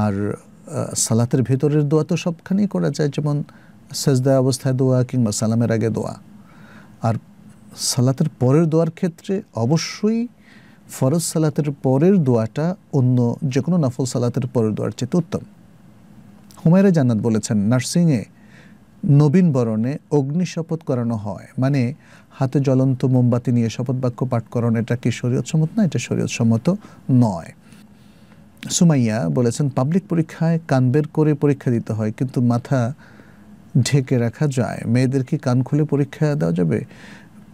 আর সালাতের ভেতরের দোয়া তো সবখানেই করা যায় যেমন সেজদা অবস্থায় দোয়া কিংবা সালামের আগে দোয়া আর সালাতের পরের দোয়ার ক্ষেত্রে অবশ্যই ফরজ সালাতের পরের দোয়াটা অন্য যে কোনো নফল সালাতের পরের দোয়ার চেয়ে উত্তম হুমায়রা জান্নাত বলেছেন নার্সিংয়ে নবীন বরণে অগ্নি শপথ করানো হয় মানে হাতে জ্বলন্ত মোমবাতি নিয়ে শপথ বাক্য পাঠ করানো এটা কি শরীয়তসম্মত না এটা সম্মত নয় সুমাইয়া বলেছেন পাবলিক পরীক্ষায় কান বের করে পরীক্ষা দিতে হয় কিন্তু মাথা ঢেকে রাখা যায় মেয়েদের কি কান খুলে পরীক্ষা দেওয়া যাবে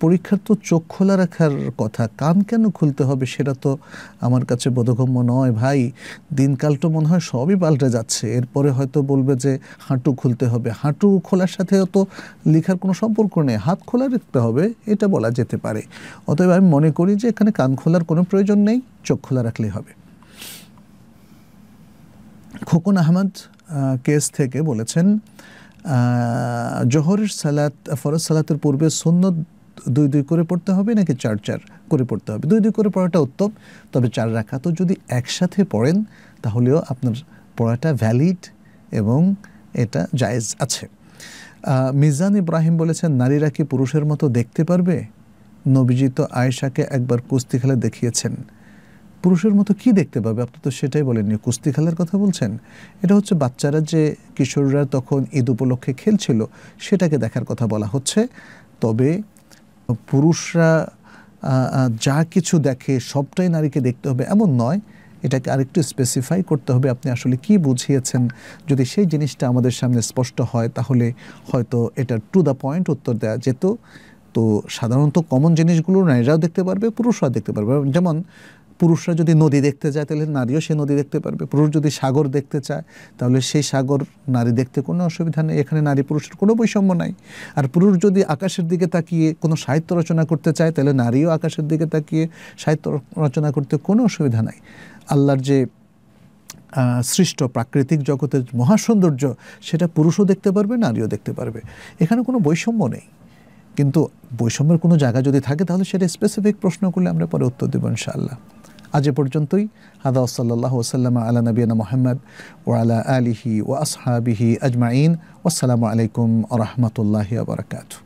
পরীক্ষার তো চোখ খোলা রাখার কথা কান কেন খুলতে হবে সেটা তো আমার কাছে বোধগম্য নয় ভাই দিনকাল তো মনে হয় সবই পাল্টে যাচ্ছে এরপরে হয়তো বলবে যে হাঁটু খুলতে হবে হাঁটু খোলার সাথে তো লেখার কোনো সম্পর্ক নেই হাত খোলা রাখতে হবে এটা বলা যেতে পারে অতএব আমি মনে করি যে এখানে কান খোলার কোনো প্রয়োজন নেই চোখ খোলা রাখলেই হবে খোকন আহমদ কেস থেকে বলেছেন জহরের সালাত ফরজ সালাতের পূর্বে সুন্নত দুই দুই করে পড়তে হবে নাকি চার চার করে পড়তে হবে দুই দুই করে পড়াটা উত্তম তবে চার তো যদি একসাথে পড়েন তাহলেও আপনার পড়াটা ভ্যালিড এবং এটা জায়েজ আছে মিজান ইব্রাহিম বলেছেন নারীরা কি পুরুষের মতো দেখতে পারবে নবীজি তো আয়েশাকে একবার কুস্তি খেলা দেখিয়েছেন পুরুষের মতো কি দেখতে পাবে আপনি তো সেটাই বলেননি কুস্তি খেলার কথা বলছেন এটা হচ্ছে বাচ্চারা যে কিশোররা তখন ঈদ উপলক্ষে খেলছিল সেটাকে দেখার কথা বলা হচ্ছে তবে পুরুষরা যা কিছু দেখে সবটাই নারীকে দেখতে হবে এমন নয় এটাকে আরেকটু স্পেসিফাই করতে হবে আপনি আসলে কি বুঝিয়েছেন যদি সেই জিনিসটা আমাদের সামনে স্পষ্ট হয় তাহলে হয়তো এটা টু দ্য পয়েন্ট উত্তর দেওয়া যেত তো সাধারণত কমন জিনিসগুলো নারীরাও দেখতে পারবে পুরুষরাও দেখতে পারবে যেমন পুরুষরা যদি নদী দেখতে যায় তাহলে নারীও সে নদী দেখতে পারবে পুরুষ যদি সাগর দেখতে চায় তাহলে সেই সাগর নারী দেখতে কোনো অসুবিধা নেই এখানে নারী পুরুষের কোনো বৈষম্য নাই আর পুরুষ যদি আকাশের দিকে তাকিয়ে কোনো সাহিত্য রচনা করতে চায় তাহলে নারীও আকাশের দিকে তাকিয়ে সাহিত্য রচনা করতে কোনো অসুবিধা নাই আল্লাহর যে সৃষ্ট প্রাকৃতিক জগতের মহাসৌন্দর্য সেটা পুরুষও দেখতে পারবে নারীও দেখতে পারবে এখানে কোনো বৈষম্য নেই কিন্তু বৈষম্যের কোনো জায়গা যদি থাকে তাহলে সেটা স্পেসিফিক প্রশ্ন করলে আমরা পরে উত্তর দেবো ইনশাআল্লাহ আজ পর্যন্তই হাদা সাল্লাহ ওসাল্লাম আলা নবীনা মোহাম্মদ ওয়ালা আলিহি ও আসহাবিহি আজমাইন আসসালামু আলাইকুম আ রহমতুল্লাহ বারকাতু